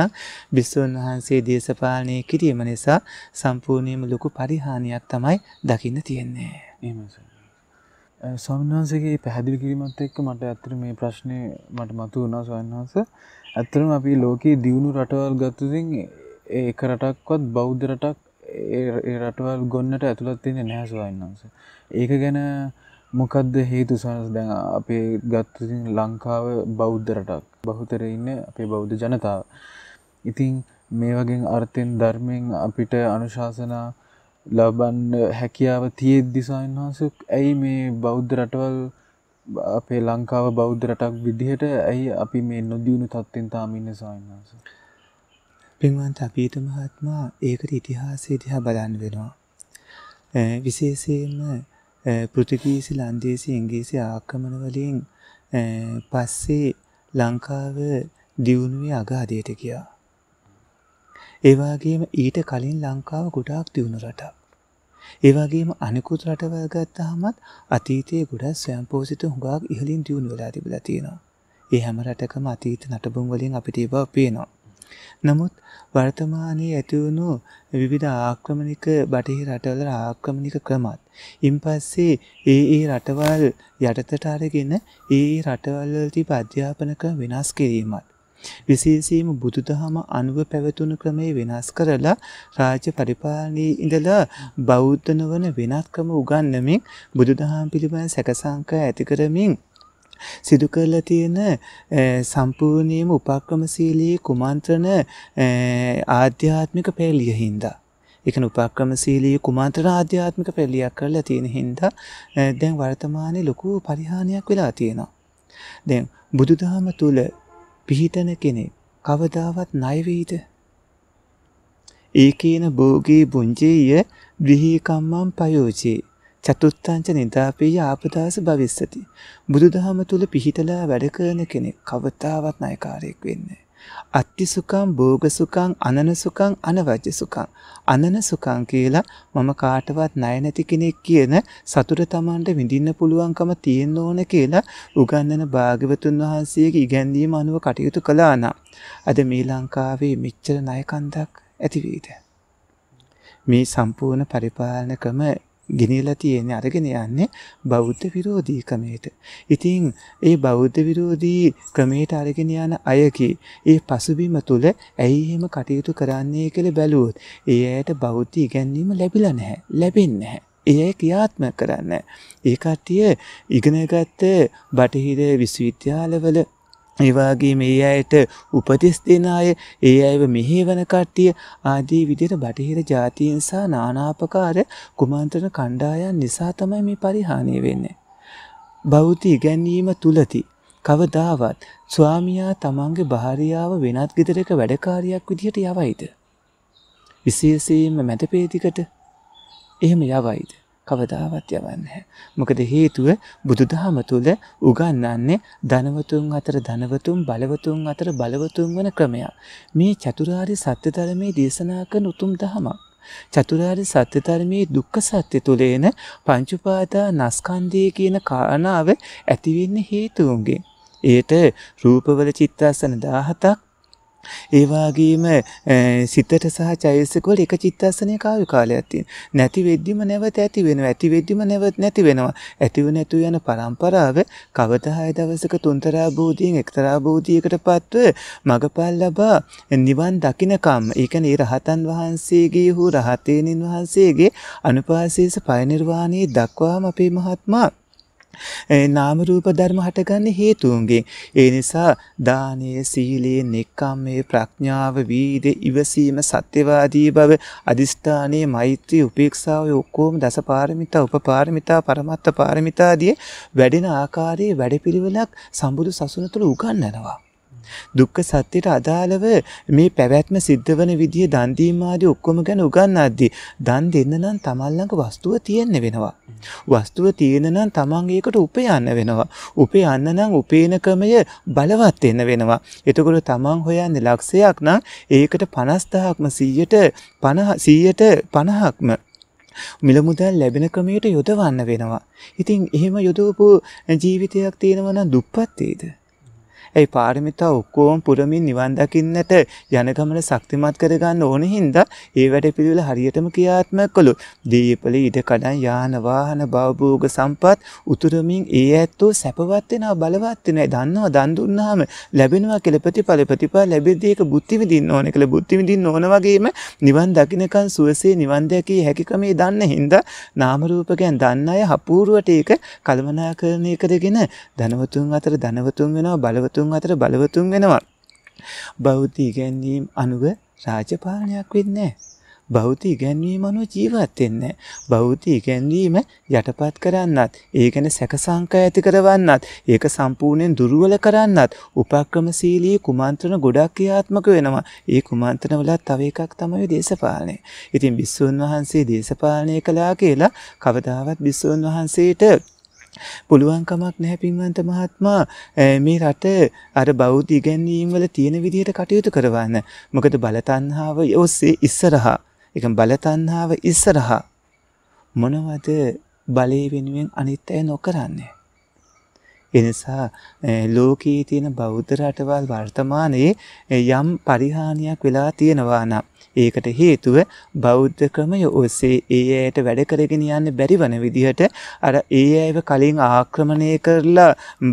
බිස්සූන් වහන්සේ දේශපාලනය කිරීම නිසා සම්පූර්ණයම ලොකු පරිහානියක් තමයි දකින්න තියෙන්නේ. එමස. සම්නාන්සගේ පැහැදිලි කිරීමත් එක්ක මට ඇතර මේ ප්‍රශ්නය මට මතු වුණා සවන්හස ඇත්තරම අපි ලෝකයේ දියුණු රටවල් ගත්තුසින් ඒක රටක්වත් බෞද්ධ රටක් රටවල් ගොන්නට ඇතුළත් තින්නේ නැහැස්වන්නස ඒක ගැන මොකක්ද හේතු සනස් දැන් අපේ ගත්තුසින් ලංකාව බෞද්ධ රටක් බහුතර ඉන්න අපේ බෞද්ධ ජනතාව ඉතිං මේ වගේ අර්ථයෙන් ධර්මයෙන් අපිට අනුශාසනා ලබන්න හැකියාව තියෙත් දිසාන් වහන්සක් ඇයි මේ බෞද්ධ රටවල් අපේ ලංකාව බෞද්ධ රටක් විදිහට ඇයි අපි මේ නොදියුණු තත්වෙන් තාමින්න සයින්හස පින්වන්ත අපීත මහත්මා ඒකට ඉතිහාසේ දිහා බලන්න වෙනවා විශේෂයෙන්ම පෘතිගීසි ලන්දේසි ඉංග්‍රීසි ආක්‍රමණ වලින් පස්සේ ලංකාව දියුණුවේ අගාදයට කියා ඒවාගේම ඊට කලින් ලංකාව ගොඩාක් දියුණු රටක්. ඒවාගේම අනෙකුත් රටවල් ගත්තාමත් අතීතයේ ගොඩක් ස්වයම්පෝසිත හුඟක් ඉහලින් දියුණු වෙලා තිබිලා තියෙනවා. ඒ හැම රටකම අතීත නටබුන් වලින් අපිට ඒවා පේනවා. නමුත් වර්තමානයේ ඇතිවුණු විවිධ ආක්‍රමණික බටහි රටවල ආක්‍රමණික ක්‍රමත්. ඉන් පස්සේ ඒ ඒ රටවල් යටතට අරගෙන ඒ රටවල්ලති අධ්‍යාපනක වෙනස් කිරීමත්. විශේෂයෙන්ම බුදුදහම අනුව පැවතුණු ක්‍රමේ වෙනස් කරලා රාජ්‍ය පරිපාලනයේ ඉඳලා බෞද්ධ නොවන වෙනත් ක්‍රම උගන්වමින් බුදුදහම පිළිබඳ සැකසංකා ඇති කරමින් සිදු කරලා තියෙන සම්පූර්ණයම උපක්‍රමශීලී කුමන්ත්‍රණ ආධ්‍යාත්මික පෙළිය හින්දා එකන උපක්‍රමශීලී කුමන්ත්‍ර ආධ්‍යාත්මික පෙළියක් කරලා තියෙන හින්දා දැන් වර්තමානයේ ලොකු පරිහානියක් වෙලා තියෙනවා. දැන් බුදුදහම තුල පිහිටන කෙනෙක් කවදාවත් නයවීද. ඒ කියන බෝගී බුංජේය බ්‍රිහීකම්මම් පයෝජයේ චතුත්තංච නිදාපේය ආපදාස භවිස්සති. බුදුදහම තුළ පිහිටලා වැඩකරන කෙනෙක් කවතාවත් නයකාරයෙක් වෙන්නේ. අත්තිසුකං භෝගසුකං අනනසුකං අනවජ්‍යසුකං අනනසුකං කියලා මම කාටවත් ණය නැති කෙනෙක් කියන සතුට Tamanට විඳින්න පුළුවන්කම තියෙන්න ඕන කියලා උගන්වන භාග්‍යවතුන් වහන්සේගේ ඉගැන්වීම අනුව කටයුතු කළා නම් අද මේ ලංකාවේ මෙච්චර ණය කන්දක් ඇති වේද මේ සම්පූර්ණ පරිපාලන ක්‍රම ගෙනියලා තියෙන්නේ අරගෙන යන්නේ බෞද්ධ විරෝධී ක්‍රමයට. ඉතින් ඒ බෞද්ධ විරෝධී ක්‍රමයට අරගෙන යන අයකි ඒ පසුබිම තුල ඇයි එහෙම කටයුතු කරන්නේ කියලා බැලුවොත් ඒ ඇයට බෞද්ධ ඉගැන්වීම ලැබිලා නැහැ. ලැබෙන්නේ නැහැ. ඒ ක්‍රියාත්මක කරන්න. ඒ කට්ටිය ඉගෙනගත්ත බටහිර විශ්වවිද්‍යාලවල ඒවාගේ මේ අයට උපදෙස් දෙන අය ඒ අයව මෙහේවන කට්ටිය ආදී විදියට බටහිර ජාතීන් සහ නානාපකාර කුමන්ත්‍රණ කණ්ඩායන් නිසා තමයි මේ පරිහානිය වෙන්නේ. බෞද්ධ ඉගැන්වීම තුලති කවදාවත් ස්වාමියා තමන්ගේ භාර්යාව වෙනත් ගෙදරක වැඩකාරියක් විදිහට යවයිද? විශේෂයෙන්ම මැදපේතිකට එහෙම යවයිද? කවදාවත් යවන්නේ. මොකද හේතුව බුදුදහම තුළ උගන්වන්නේ ධනවතුන් අතර ධනවතුන් බලවතුන් අතර බලවතුන් වන ක්‍රමයක්. මේ චතුරාර්ය සත්‍ය ධර්මයේ දේශනා කරන උතුම් දහමක්. චතුරාර්ය සත්‍ය ධර්මයේ දුක්ඛ සත්‍ය තුලේන පංචඋපාදා නස්කන්ධය කියන කාරණාව ඇතිවෙන්නේ හේතුන්ගෙන්. ඒට රූපවල චිත්තාසන 17ක් ඒවාගේම සිතට සහ චෛසකවල එක චිත්තස්සනය කාව කාලයක්ත්තින් නැති වෙද්දිම නැවත ඇති වෙන ඇති වෙද්දිම නැවත් නැති වෙනවා ඇතිව නැතු යන පරම්පරාව කවතහය දවසක තුන්තරාබෝධීෙන් එක්තරාබෝධියකට පත්ව මඟපල් ලබා නිවන් දකිනකම් ඒකන ඒ රහතන් වහන්සේගේ හෝ රහතයණන් වහන්සේගේ අනුපාසේස පයනිර්වාණයේ දක්වාම අපේ මහත්මා නාම රූප ධර්ම හටගන්නේ හේතුන්ගෙන්. ඒ නිසා දානය, සීලය, නෙක්ඛම්මේ, ප්‍රඥාව, වීර්ය, ඉවසීම, සත්‍යවාදී බව, අදිස්ථානීය මෛත්‍රී, උපේක්ෂාව ඔක්කොම දසපාරමිතා, උපපාරමිතා, පරමත්ත පාරමිතාදී වැඩෙන ආකාරයේ වැඩපිළිවෙලක් සම්බුදු සසුන තුළ උගන්වනවා. දුක්ඛ සත්‍යයට අදාළව මේ පැවැත්ම සිද්ධ වන විදිය දන් දීම ආදී ඔක්කොම ගැන උගන්වද්දී දන් දෙන්න නම් තමන් ළඟ වස්තුව තියෙන්න වෙනවා. වස්තුව තියෙන නම් තමන් ඒකට උපයන්න වෙනවා. උපයන්න නම් උපේනකමය බලවත් වෙන්න වෙනවා. එතකොට තමන් හොයන්නේ ලක්ෂයක් නම් ඒකට 50000ක්ම 100ට 50 100ට 50ක්ම මිල මුදල් ලැබෙන ක්‍රමයට යොදවන්න වෙනවා. ඉතින් එහෙම යොදවපු ජීවිතයක් තියෙනවා නම් දුප්පත් වේද? ඇයි පාරමිතා ඔක්කෝම් පුරමින් නිවන් දකින්නට යන ගමන ශක්තිමත් කරගන්න ඕන හින්දා ඒ වැඩ පිළිවෙල හරියටම ක්‍රියාත්මක කළොත් දීපල ඊට කඩන් යාන වාහන භවභෝග සම්පත් උතුරමින් ඒ ඇත්තෝ සැපවත් වෙනවා බලවත් වෙනවා දන්නවා දන් දුන්නාම ලැබෙනවා කියලා ප්‍රතිඵල ප්‍රතිඵල ලැබෙද්දී ඒක බුද්ධි විඳින්න ඕන කියලා බුද්ධි විඳින්න ඕන වගේම නිවන් දකින්නකන් සුවසේ නිවන් දැකී හැකිකමේ දන්න හින්දා නාම රූප ගැන දන්න අය හපූරුවට ඒක කළමනාකරණය කරගෙන ධනවතුන් අතර ධනවතුන් වෙනවා බලවතුන් බෞද්ධතුන් අතර බලවතුන් වෙනවා. බෞද්ධ ඉගැන්වීම් අනුව රාජපාලනයක් වෙන්නේ බෞද්ධ ඉගැන්වීම අනුව ජීවත් වෙන්න බෞද්ධ ඉගැන්වීම යටපත් කරන්නත් ඒ ගැන සැකසංකා ඇති කරවන්නත් ඒක සම්පූර්ණයෙන් දුර්වල කරන්නත් උපක්‍රමශීලී කුමන්ත්‍රණ ගොඩක් ක්‍රියාත්මක වෙනවා ඒ කුමන්ත්‍රණ වලත් තව එකක් තමයි දේශපාලනය ඉතින් විසුන් වහන්සේ දේශපාලනය කළා කියලා කවදාවත් විසුන් වහන්සේට පුළුවන්කමක් නැහැ පින්වන්ත මහත්මා මේ රට අර බෞද්ධ ඉගැන්වීම් වල තියෙන විදිහට කටයුතු කරවන්න. මොකද බලතණ්හාව ඔස්සේ ඉස්සරහා. ඒක බලතණ්හාව ඉස්සරහා මොනවද බලේ වෙනුවෙන් අනිත් අය නොකරන්නේ. එනිසා ලෝකයේ තියෙන බෞද්ධ රටවල් වර්තමානයේ යම් පරිහානියක් වෙලා තියෙනවා නම් ඒකට හේතුව බෞද්ධ ක්‍රමය ඔස්සේ ඒ අයට වැඩ කරගෙන යන්න බැරි වන විදිහට අර ඒ අයව කලින් ආක්‍රමණය කරලා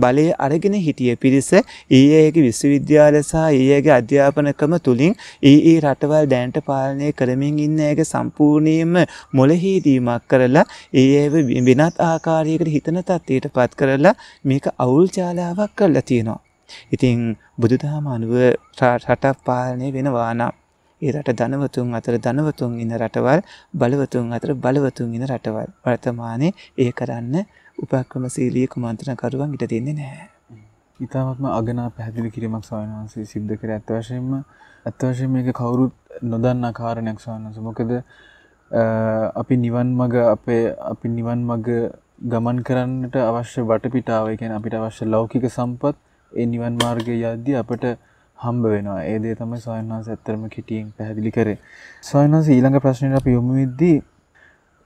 බලය අරගෙන හිටිය පිරිස ඒ අයගේ විශ්වවිද්‍යාල සහ ඒ අයගේ අධ්‍යාපන ක්‍රම තුලින් ඒ ඒ රටවල් දැනට පාලනය කරමින් ඉන්න අයගේ සම්පූර්ණයෙන්ම මොළහීදීමක් කරලා ඒ අයව වෙනත් ආකාරයකට හිතන තත්ත්වයට පත් කරලා මේක අවුල් ජාලාවක් කරලා තියෙනවා. ඉතින් බුදුදහම අනුව රටක් පාලනය වෙනවා නම් ඒ රට ධනවතුන් අතර ධනවතුන් ඉන්න රටවල් බලවතුන් අතර බලවතුන් ඉන්න රටවල් වර්තමානය ඒ කරන්න උපක්‍රම සීලිය කුමන්ත්‍රණකරුවන් ඉට දෙන්නේ නෑ. ඉතාමත්ම අගනා පැහැදිලි කිරීමක් සවන්හන්සේ සිද්ධ කර ඇත්වශයෙන්ම ඇත්වශය මේක කවුරුත් නොදන්න කාරණයක් සවන්නස මොකද අපි නිවන් මග අපේ අපි නිවන් මග ගමන් කරන්නට අවශ්‍ය වටපිටාව එකැන අපිට අවශ්‍ය ලෞකික සම්පත් ඒ නිවන් මාර්ගය යද්දී අපට හම්බ වෙනවා ඒදේ තමයි සොයන්හස ඇත්තරම කිටියෙන් පැහැදිලි කරේ සොයන්හස ඊළඟ ප්‍රශ්නයට අප යොමු විද්දී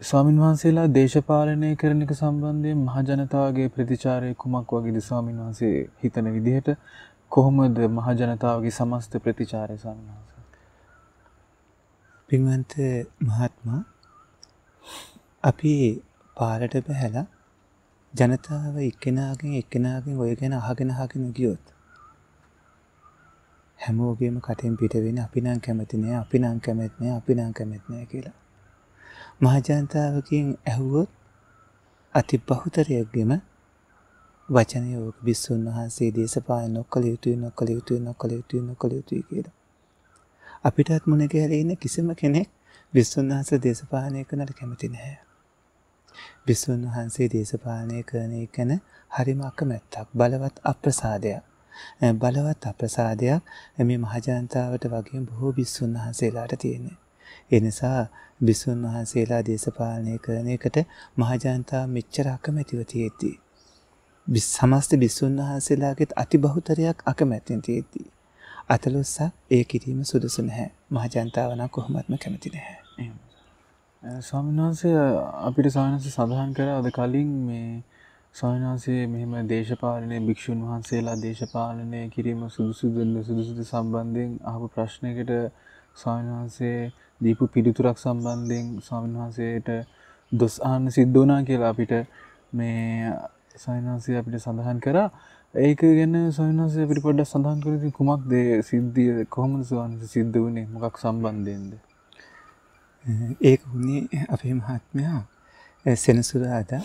ස්වාමින් වහන්සේලා දේශපාලනය කරන එක සම්බන්ධයෙන් මහජනතාවගේ ප්‍රතිචාරය කුමක් වගේද ස්වාමින් වහන්සේ හිතන විදිහට කොහොමද මහජනතාවගේ සමස්ත ප්‍රතිචාරය ස්වාමින් වහන්සේ පින්වන්ත මහත්මා අපි පාරට බැහැලා ජනතාව එක්කෙනාගෙන් එක්කෙනාගෙන් ඔය ගැන අහගෙන අහගෙන ගියොත් හැමෝගේම කටින් පිටවෙන අපි නම් කැමතිනය අපි නම් කැමැත්නය අපි නම් කැමැත්නය කියලා. මහජනතාවකින් ඇහුවොත් අති බහුතරයක්ගෙම වචනයෝක බිස්සුන් වහන්සේ දේශපාය නොක්කළ යුතුයි නොකළ යුතුයි නොකළ යුතුයි නොකළ යුතුයි කියලා. අපිටත් මුණ ගැරන්න කිසිම කෙනෙක් බිස්සුන් වහස දේශපානය කනට කැමති නැහැ. බිස්සුන් වහන්සේ දේශපානය කරනය කැන හරිම අකමැත්තක් බලවත් අප්‍රසාදයක්. බලවත් අප්‍රසාදයක් මේ මහජනතාවට වගේ බොහෝ බිස්සුන් වහන්සේලාට තියෙන. එනිසා බිස්සුන් වහන්සේලා දේශපාලනය කරන එකට මහජනතා මෙච්චර අකමැතිව තියෙද්දී. සමස්ත බිස්සුන් වහන්සේලාගෙත් අති බහුතරයක් අකමැත්තෙන් තියෙද්දී. අතලොස්සක් ඒ කිරීම සුදුසු නැහැ මහජනතාවන කොහොමත්ම කැමති නැහැ. ස්වාමින්වහන්සේ අපිට සානස සඳහන් කර අද කලින් මේ සාවිනාසේ මෙම දේශපාලනය භික්‍ෂූන් වහන්සේලා දේශපාලනය කිරීම සුදුසුදන්න සුදුසුදු සම්බන්ධයෙන් අහපු ප්‍රශ්නකට සාවින්වහන්සේ දීපු පිළිතුරක් සම්බන්ධයෙන් සාවින්වහන්සේට දොස් ආන්න සිද්ධෝනා කියලා අපිට මේ සයින්හන්සේ අපිට සඳහන් කර ඒක ගැන සවින්හන්සේ පිට පොඩ්ඩ සඳහන් කරති කුමක් දේ සිද්ධිය කොහොමද සවන්ස සිද්ධ වනේ මොකක් සම්බන්ධයෙන්ද ඒක වුණේ අපේ මහත්මයා සෙනසුරාදා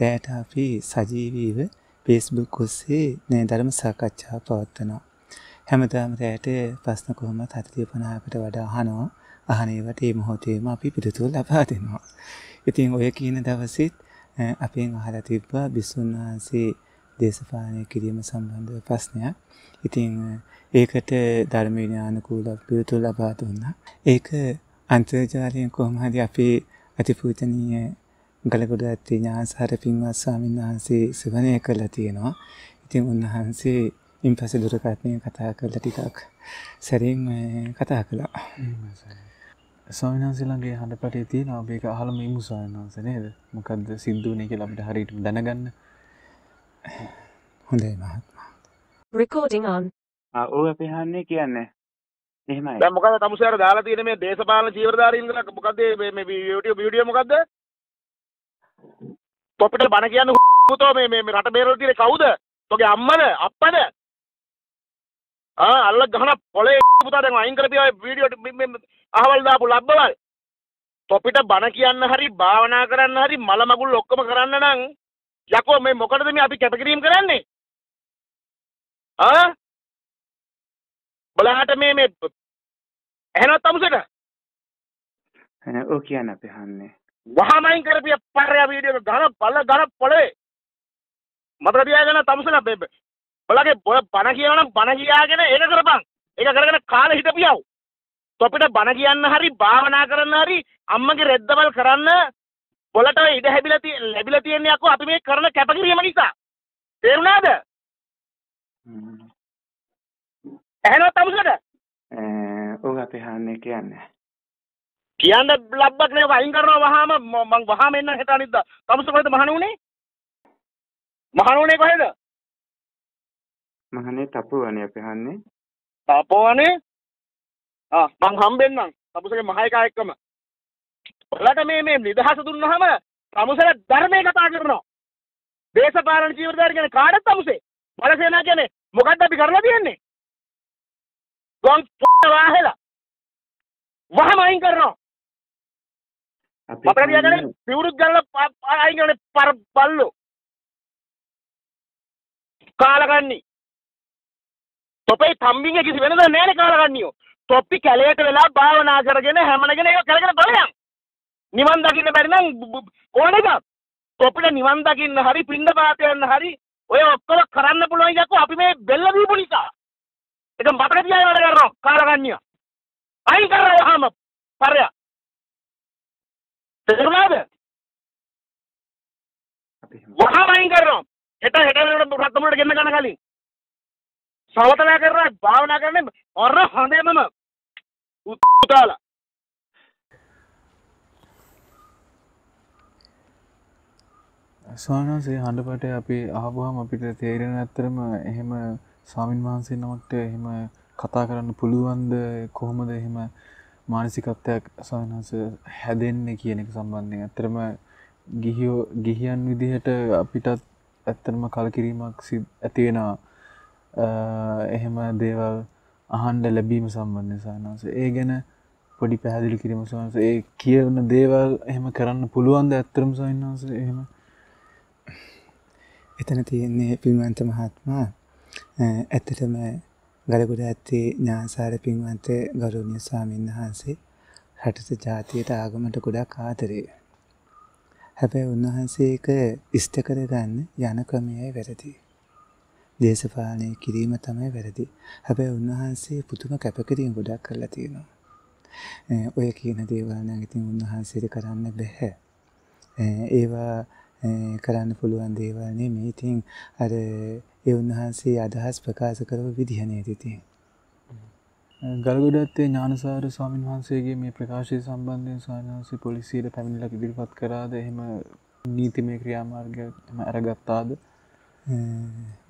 රෑට අපි සජීවීව පේස්බුක් ඔස්සේ නෑ ධර්ම සාකච්ඡා පවත්වනවා. හැමදාම රෑට ප්‍රශ්න කොහොමත් හතතිය පනාකට වඩා අහනවා අහනේවට ඒ මොහොතේම අපි පිළිතුරු ලබා දෙනවා. ඉතින් ඔය කියන දවසෙත් අපෙන් අහලා තිබ්බා බිසුන් වහන්සේ දේශපාලනය කිරීම සම්බන්ධ ප්‍රශ්නයක්. ඉතින් ඒකට ධර්ම විනයානුකූලව පිළිතුරු ලබා දුන්නා. ඒක අන්තර්ජාලයෙන් කොහොම හරි අපේ අතිපූජනීය ගලගොඩ ඇත්තේ ඥානසාර පින්වත් ස්වාමීන් වහන්සේ සෙවණය කළා තියෙනවා. ඉතින් උන්වහන්සේ ඉන් පස්සේ දුරකථනය කතා කරලා ටිකක් සැරින් කතා කළා. ස්වාමීන් වහන්සේලාගේ හඬපටේ තියෙන ඔබ ඒක අහලා මේ ස්වාමීන් වහන්සේ නේද? මොකද්ද සිද්ධ වුනේ කියලා අපිට හරියටම දැනගන්න. හොඳයි මහත්මයා. Recording on. ආ ඔය අපි හන්නේ කියන්නේ. එහෙමයි. දැන් මොකද තමුසාර දාලා තියෙන මේ දේශපාලන චීවරධාරීන්ගල මොකද්ද මේ මේ වීඩියෝ වීඩියෝ මොකද්ද? කොපිට බණ කියන්න පුතෝ මේ මේ රට බේරලා තියෙන්නේ කවුද? ඔගේ අම්මද? අප්පද? ආ අල්ල ගහන පොලේ පුතා දැන් අයින් කරපිය ඔය වීඩියෝ අහවල් දාපු ලබ්බවල්. කොපිට බණ කියන්න හරි භාවනා කරන්න හරි මල මගුල් ඔක්කොම කරන්න නම් යකෝ මේ මොකටද මේ අපි කැපකිරීම කරන්නේ? ආ බලහට මේ මේ එහෙනම් තමුසේට ඔව් කියන්න අපි හන්නේ වහමයින් කරපිය පරයා වීඩියෝ එක ගන බල ගන පොළේ මතක තියාගෙන තමුසලා බෙබ ඔයාලගේ ඔය බණ කියනනම් බණ කියාගෙන ඒක කරපන් ඒක කරගෙන කාලේ හිටපියව තොපිට බණ කියන්න හරි භාවනා කරන්න හරි අම්මගේ රෙද්දවල් කරන්න පොලට ඉඩ හැබිලා තියෙන ලැබිලා තියෙන්නේ අකෝ අපි මේ කරන කැපකිරීම නිසා තේරුණාද ඇහෙනවද තමුසට ඔව් අපි හන්නේ කියන්නේ කියන්න ලබ්බක් නෑ වයින් කරනවා වහාම මං වහාම එන්න හෙට අනිද්දා. තමුස කොහෙද මහණ උනේ? මහණ උනේ කොහෙද? මහණේ තපුවනේ අපි හන්නේ. තපුවනේ? ආ මං හම්බෙන්නම්. තමුසගේ මහ එකා එක්කම. ඔයාලට මේ මේ නිදහස දුන්නාම තමුසල ධර්මයේ කතා කරනවා. දේශපාලන ජීවිතය ගැන කාටද තමුසේ? බලසේනා කියන්නේ මොකද්ද අපි කරලා තියන්නේ? ගොන් වාහෙලා. වහම අයින් කරනවා. පතර ගන සිවුරුත් ගල්ල අයිගන පර බල්ලෝ කාලගන්නේ තොපේ තම්බිගේ කිසි වෙනද නෑන කාලගන්නයෝ තොප්පි කැලේට වෙලා භාවනා කරගෙන හැමනගෙන එක කරගෙන බලයන් නිවන් දකින්න බැරිනම් ඕන එකක් තොපිට නිවන් දකින්න හරි පින්ඩ පාතයන්න හරි ඔය ඔක්කොම කරන්න පුළුවන් යකෝ අපි මේ බෙල්ල දීපු නිසා එක මතක තියාගෙන වැඩ කරනවා කාලගන්නිය අයින් කරලා යහම පරයා तजर्बा है वहां वाइन कर रहा हूँ हेटा हेटा तुम गिरने का खाली सवत ना कर रहा है भाव ना करने और ना हंदे में उताला ස්වානන්සේ හඬපට අපි ආපුහම අපිට තේරෙන ඇත්තරම එහෙම සාමීන් වහන්සේ නමට එහෙම කතා කරන්න පුළුවන්ද කොහොමද එහෙම මානසිකත්වයක් සහනස හැදෙන්න කියන එක සම්බන්ධය ඇතරම ගිහිෝ ගිහියන් විදිහට අපිටත් ඇත්තරම කලකිරීමක් ඇතිවෙන එහෙම දේවල් අහන්ඩ ලැබීම සම්බන්ධය සහනස ඒ ගැන පොඩි පැහැදිලි කිරීම සහස ඒ කියවන දේවල් එහෙම කරන්න පුළුවන්ද ඇත්තරම් සහස එහෙම එතන තියෙන්නේ පිල්වන්ත මහත්මා ඇත්තටම ගලකුඩ ඇත්තේ ඥාසාර පින්වන්ත ගරුණ්‍ය ස්වාමීන් වහන්සේ රටට ජාතියට ආගමට ගොඩක් ආදරේ. හැබැයි උන්වහන්සේ ඒක ඉෂ්ට කරගන්න යන ක්‍රමයයි වැරදි. දේශපාලනය කිරීම තමයි වැරදි. හැබැයි උන්වහන්සේ පුදුම කැපකිරීම ගොඩක් කරලා තියෙනවා. ඔය කියන දේවල් නම් ඉතින් උන්වහන්සේට කරන්න බෑ. ඒවා කරන්න පුළුවන් දේවල් නෙමෙයි. ඉතින් අර ඒ උන්වහන්සේ අදහස් ප්‍රකාශ කරව විදිහනේ තිතින්. ගල්ගොඩත්තේ ඥානසාර ස්වාමීන් වහන්සේගේ මේ ප්‍රකාශය සම්බන්ධයෙන් ස්වාමීන්වහන්සේ පොලිසියට පැමිණිලා ඉදිරිපත් කරාද එහෙම නීතිමය ක්‍රියාමාර්ගයක් අරගත්තාද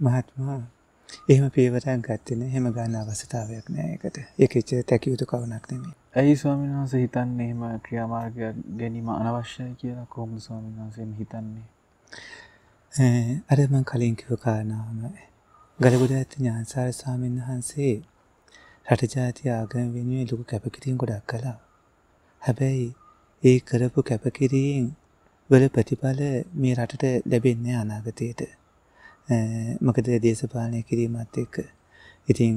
මහත්මා එහෙම පේවරයක් ගත්තන හෙම ගන්න අවස්ථාවයක් නෑකට එකච තැකයුතු කවනක් නෙමේ ඇයි ස්වාමීන් වහන්ස හිතන්නේ එම ක්‍රියාමාර්ගයක් ගැනීම අනවශ්‍යය කියලා කොහොම ස්වාමීන් වහන්සේම හිතන්නේ අරමං කලින් කිව කාරණාවම ගලගොඩ ඇති ඥාන්සාර ස්වාමීන් වහන්සේ රටජාති ආගම වෙනුවේ ලොකු කැපකිරීම් ගොඩක් කළා. හැබැයි ඒ කරපු කැපකිරීම් වල ප්‍රතිඵල මේ රටට ලැබෙන්නේ අනාගතයට. මොකද දේශපාලනය කිරීමත් එක්ක. ඉතිං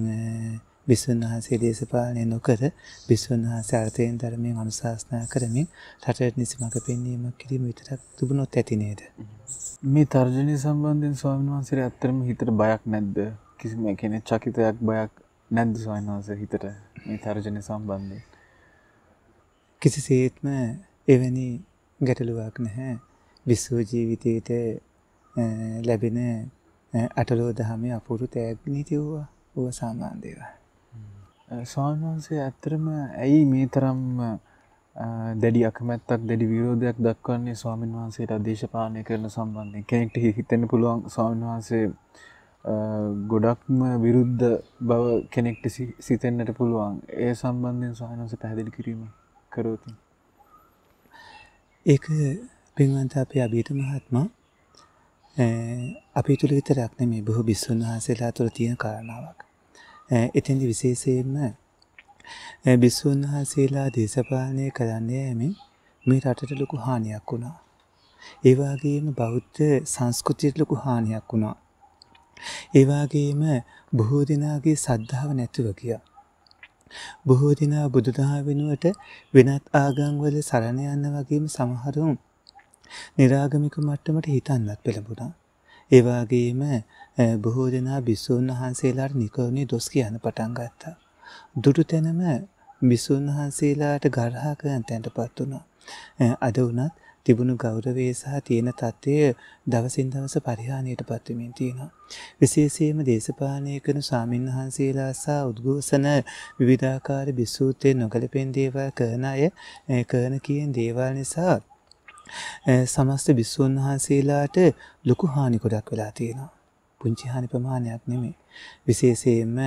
බිස්සන් වහන්සේ දේශපාලනය නොකර බිස්සන් වහන්සේ අර්ථයෙන් ධර්මයෙන් අනුශාසනා කරමින් රටට නිසිමඟ පෙන්වීමක් කිරීම විතරක් තිබුණොත් ඇති නේද? මේ තර්ජනය සම්බන්ධයෙන් ස්වාමීන් වහන්සේට ඇත්තටම හිතට බයක් නැද්ද? කිසිම කෙනෙක් චකිතයක් බයක් නැද්ද ස්වාමීන් වහන්සේ හිතට මේ තර්ජනය සම්බන්ධයෙන්? කිසිසේත්ම එවැනි ගැටලුවක් නැහැ. විශ්ව ජීවිතයේට ලැබෙන අටලෝ දහමේ අපූර්ව තෑග්නීති වූවා. ඌව සාමාන්‍ය දේවල්. ස්වාමන් වහන්සේ ඇත්තරම ඇයි මේ තරම් දැඩි අකමැත්තක් දැඩි විරෝධයක් දක්වන්නේ ස්වාමීන් වහන්සේට අදේශපානය කරන සම්බන්ධය කෙනෙක්ට හිතෙන පුළුවන් ස්වාමන් වහන්සේ ගොඩක්ම විරුද්ධ බව කෙනෙක්ට සිතෙන්න්නට පුළුවන් ඒ සම්බන්ධයෙන් සහනස පැහැදිලි කිරීම කරෝති. ඒක පින්වන්ත අපේ අභීත මහත්ම අපි තුළ විතරක්න මේ බොහෝ බිස්සුන් වහන්සේලා තුළ තියෙන කරනාවක්. එතින්දි විශේෂයෙන්ම බිස්සූන් වහන්සේලා දේශපාලනය කරන්නේ ඇමින් මේ රටට ලොකු හානියක් වුණා. ඒවාගේම බෞද්ධ සංස්කෘතියට ලොකු හානියක් වුණා. ඒවාගේම බොහෝ දෙනාගේ සද්ධාව නැතුව ගියා. බොහෝ දෙනා බුදුදහම වෙනුවට වෙනත් ආගම්වල සරණ යන්න වගේම සමහරුන් નિરાගමික මට්ටමට හිතන්නත් පෙළඹුණා. ඒ වගේම බොහෝ දෙනා බිස්සූන් වහන්සේලාට නිකරුණේ දොස් කියන පටන් ගත්තා. දුටු තැනම බිස්සූන් වහන්සේලාට ගරහා කරන තැන්ට පත් වුණා. අද වනත් තිබුණු ගෞරවේ සහ තියෙන තත්ත්වය දවසින් දවස පරිහානියට පත්වමින් තියෙනවා. විශේෂයම දේශපාලනය කරන ස්වාමීන් වහන්සේලා සහ උද්ඝෝෂණ විවිධාකාර බිස්සූතයෙන් නොගැලපෙන දේවල් කරන අය කරන කියන දේවල් නිසා සමස්ත බිස්සූන් වහන්සේලාට ලොකු හානි ගොඩක් වෙලා තියෙනවා. පුංචි හානි ප්‍රමාණයක් නෙමෙයි. විශේෂයෙන්ම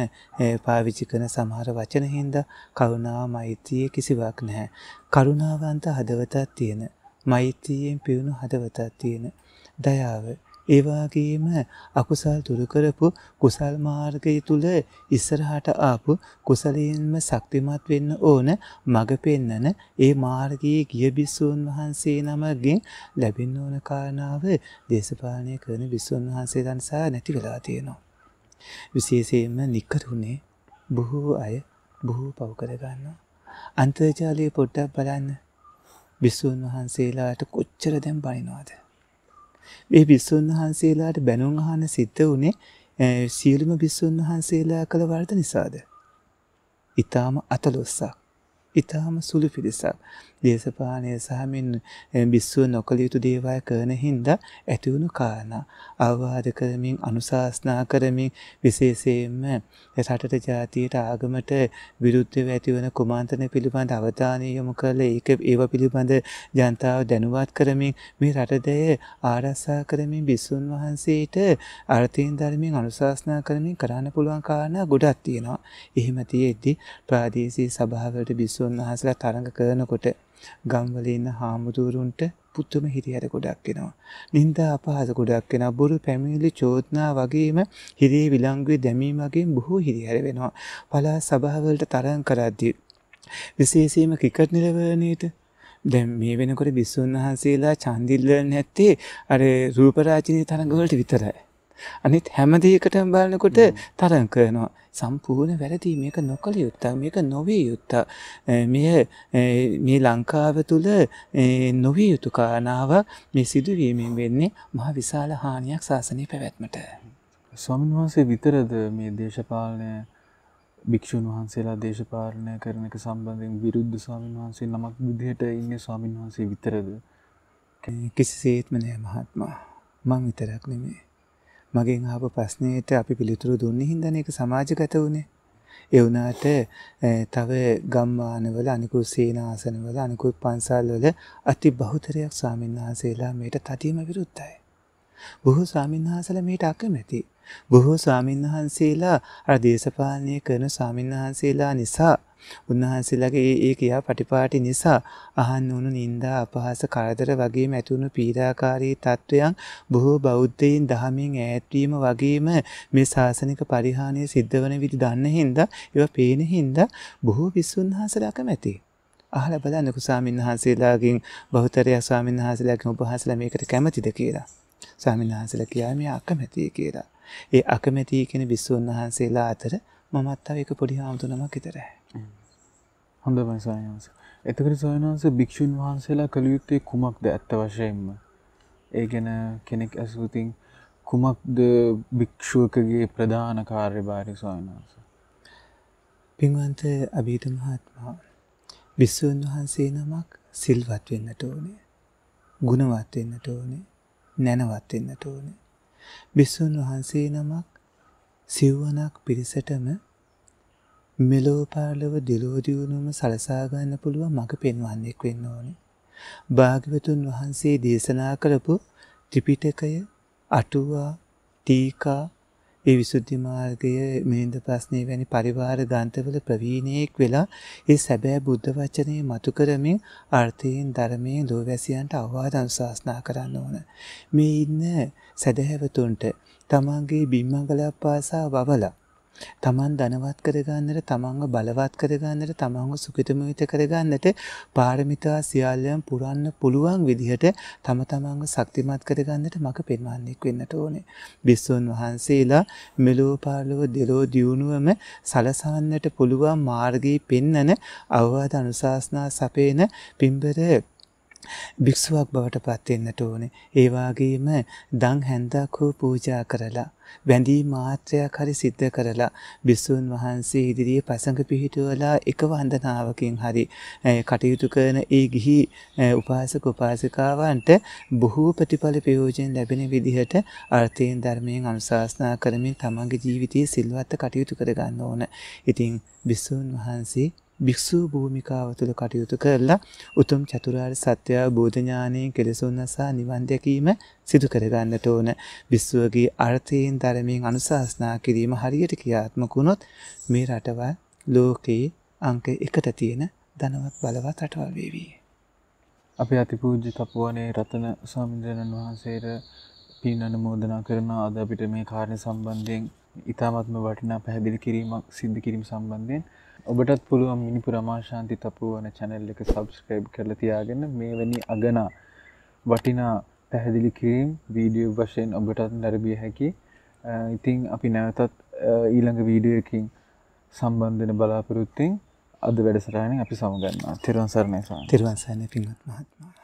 පාවිච්චි කරන සමහර වචන හින්දා කරුණාව මෛත්‍රිය කිසිවක් නැහැ. කරුණාවන්ත හදවතක් තියෙන. මෛත්‍රියෙන් පිරුණු හදවතක් තියෙන. දයාව ඒවාගේම අකුසල් තුරකරපු කුසල් මාර්ගය තුළ ඉස්සරහට ආපු කුසලයෙන්ම සක්තිමත් වෙන්න ඕන මඟ පෙන්නන ඒ මාර්ගයේ ගියබිස්සූන් වහන්සේ නමගින් ලැබින්න ඕන කාරණාව දේශපාලනය කරන බිස්සුන් වහන්සේ දන්සා නැති වෙලා තියෙනවා. විශේෂයෙන්ම නික්කරුණේ බොහෝ අය බොහෝ පවකරගන්නවා. අන්තර්ජාලය පොඩ්ඩක් බලන්න බිස්සූන් වහන්සේලාට කොච්චර දැම් බනිනවාද. මේ බිස්සුන් වහන්සේලාට බැනුන් අහන සිද්ධ වනේ සියලුම බිස්සුන් වහන්සේලා කළ වර්ද නිසාද. ඉතාම අතලොස්සක්. ඉතාම සුළු පිරිසක්. දේශපාලනය සහමින් බිස්සුව නොකළ යුතු දේවල් කරන හින්දා ඇතිවුණු කාරණා අවවාද කරමින් අනුශාස්නා කරමින් විශේෂයෙන්ම රටට ජාතියට ආගමට විරුද්ධව ඇතිවන කුමාන්තන පිළිබඳ අවධානය යොමු කළ ඒක ඒව පිළිබඳ ජනතාව දැනුවත් කරමින් මේ රටදය ආරස්සා කරමින් බිස්සුන් වහන්සේට අර්ථයෙන් ධර්මින් අනුශාස්නා කරමින් කරන්න පුළුවන් කාරණා ගොඩක් තියෙනවා. එහෙම තියෙද්දි ප්‍රාදේශීය සභාවලට බිස්සුන් වහන්සේලා තරඟ කරනකොට ගම්වලන්න හාමුදුරුන්ට පුත්තුම හිරිහර ගොඩක් කෙනවා. නින්දා අපහස ගොඩක් කෙන බොරු පැමිලි චෝදනා වගේම හිරේ විලංගුවේ දැමීමගේ බොහෝ හිරිහර වෙනවා. පලා සභාවලට තරන් කරද්දි. විශේසීම ක්‍රිකට් නිලවරණයට දැම් මේ වෙනකොට බිස්සුන් වහන්සේලා චන්දිල්ල නැත්තේ අර රූපරාජනය තරඟවලට විතරයි. අනිත් හැමදයකටම බලනකොට තරන් කරනවා සම්පූර්ණ වැරදි මේක නොකළ යුත්තා මේක නොවී යුත්තා මෙය මේ ලංකාව තුළ නොවී යුතු කාරණාව මේ සිදුවීමෙන් වෙන්නේ මහ විශාල හානියක් ශාසනය පැවැත්මට. ස්වාමන් වහන්සේ විතරද මේ දේශපාලනය භික්‍ෂූන් වහන්සේලා දේශපාලනය කරනක සම්බන්ධෙන් විරුද්ධ ස්වාමීන් වහන්සේ නමක් විදිහට ඉන්න ස්වාමීන් වහන්සේ විතරද කිසිසේත්මනය මහත්මා මං විතරක් නෙමේ මගෙන් ආපු ප්‍රශ්නයට අපි පිළිතුරු දුන්නේ හින්දානේ ඒක සමාජගත වුණේ. ඒ වුණාට තව ගම්මානවල අනිකුත් සීනාසනවල අනිකුත් පන්සල්වල අති බහුතරයක් ස්වාමීන් වහන්සේලා මේට තදියම විරුද්ධයි. බොහෝ ස්වාමීන් වහන්සේලා මේට අකමැති. බොහෝ ස්වාමීන් වහන්සේලා අර දේශපාලනය කරන ස්වාමීන් වහන්සේලා නිසා උන්වහන්සේලාගේ ඒ කියා පටිපාටි නිසා අහන් වුණු නින්දා අපහාස කරදර වගේ මැතුුණු පීඩාකාරී තත්ත්වයන් බොහෝ බෞද්ධයින් දහමින් ඈත්වීම වගේම මේ ශාසනික පරිහානය සිද්ධ වන විදි දන්න හින්දා ඒව පේන හින්දා බොහෝ විස්සුන්හසලක මැති. අහල බලන්නකු සාමීන් වහන්සේලාගින් බෞතරය ස්වාමීන් වහන්සේලාගේ උපහසල මේකට කැමතිද කියලා. ස්වාමීන් වහන්සේලා කියා මේ අකමැතිය කියලා. ඒ අකමැතිය කියන බිස්සුන් වහන්සේලා අතර මමත් තව එක පොඩි හාමුදුරුවමක් විතරයි. හොඳයි ස්වාමීන් වහන්සේ. එතකොට ස්වාමීන් වහන්සේ භික්ෂුන් වහන්සේලා කළ යුත්තේ කුමක්ද ඇත්ත වශයෙන්ම? ඒ ගැන කෙනෙක් අසුතින් කුමක්ද භික්ෂුවකගේ ප්‍රධාන කාර්යභාරය ස්වාමීන් වහන්සේ? පින්වන්ත අභීත මහත්මයා භික්ෂුන් වහන්සේ නමක් සිල්වත් වෙන්නට ඕනේ. ගුණවත් වෙන්නට ඕනේ. නැනවත් වෙන්නට ඕනේ. භික්ෂුන් වහන්සේ නමක් සිව්වනක් පිරිසටම මෙලෝ පාලව දෙලෝ දියුණුවම සලසා ගන්න පුළුවන් මඟ පෙන්වන්නෙක් වෙන්න ඕනේ. භාග්‍යවතුන් වහන්සේ දේශනා කරපු ත්‍රිපිටකය, අටුවා, ටීකා, ඒ විසුද්ධි මාර්ගය, මිනින්ද ප්‍රශ්නේ වැනි පරිවාර ග්‍රන්ථවල ප්‍රවීණයෙක් වෙලා ඒ සැබෑ බුද්ධ වචනේ මතු කරමින් අර්ථයෙන් ධර්මයෙන් ලෝවැසියන්ට අවවාද අනුශාසනා කරන්න ඕන. මේ ඉන්න සදහැවතුන්ට තමන්ගේ බිම්මඟලක් පාසා වවලා තමන් ධනවත් කරගන්නට තමන්ව බලවත් කරගන්නට තමන්ව සුකිතමිත කරගන්නට පාරමිතා සියල්ලයන් පුරන්න පුළුවන් විදිහට තම තමන්ව ශක්තිමත් කරගන්නට මක පෙන්වන්නෙක් වෙන්නට ඕනේ. බිස්සුන් වහන්සේලා මෙලෝපාලව දෙලෝ දියුණුවම සලසන්නට පුළුවන් මාර්ගී පෙන්නන අවවාද අනුශාසනා සපේන පිම්බර භික්ෂුවක් බවට පත්වෙන්නට ඕනේ. ඒ වගේම දන් හැන්දක් හෝ පූජා කරලා බැඳී මාත්‍රයක් හරි සිද්ධ කරලා බිස්සුන් වහන්සේ ඉදිරියේ පසඟ පිහිටුවලා එක වන්දනාවකින් හරි කටයුතු කරන ඒ ගිහි උපාසක උපාසිකාවන්ට බොහෝ ප්‍රතිඵල ප්‍රයෝජන ලැබෙන විදිහට අර්ථයෙන් ධර්මයෙන් අනුශාසනා කරමින් තමන්ගේ ජීවිතයේ සිල්වත් කටයුතු කරගන්න ඕන. ඉතින් බිස්සුන් වහන්සේ භික්ෂූ භූමිකාව තුළ කටයුතු කරලා උතුම් චතුරාර් සත්‍ය බෝධඥානය කෙලෙසුන්නසා නිවන්දැකීම සිදු කරගන්නට ඕන බිස්සුවගේ අර්ථයෙන් දරමින් අනුශාස්නා කිරීම හරියට කියාත්මකුණොත් මේ රටවල් ලෝකයේ අංක එකට තියෙන දනවත් බලවත් රටවල් වේවී. අපේ අතිපූජ්ජි තපුවනේ රතන ස්වාමින්දරණන් වහන්සේට පින් අනුමෝදනා කරන අද අපිට මේ කාරණය සම්බන්ධයෙන් ඉතාමත්ම වටිනා පැහැදිලි කිරීමක් සිද්ධ කිරීම සම්බන්ධයෙන් ඔබටත් පුළුවන් මිනිපු රමාශාන්ති තපුවන චැනල් එක සබස්ක්‍රයිබ් කරල තියාගෙන මේ වැනි අගනා වටිනා පැහැදිලි කිරීම් වීඩියෝ වශයෙන් ඔබටත් නැරබිය හැකි ඉතිං අපි නැවතත් ඊළඟ වීඩියකින් සම්බන්ධන බලාපොරොත්තිෙන් අද වැඩසරාණය අපි සමගන්න තිරවන්සරණය තිරවන්සරණය පින්වත් මහත්මා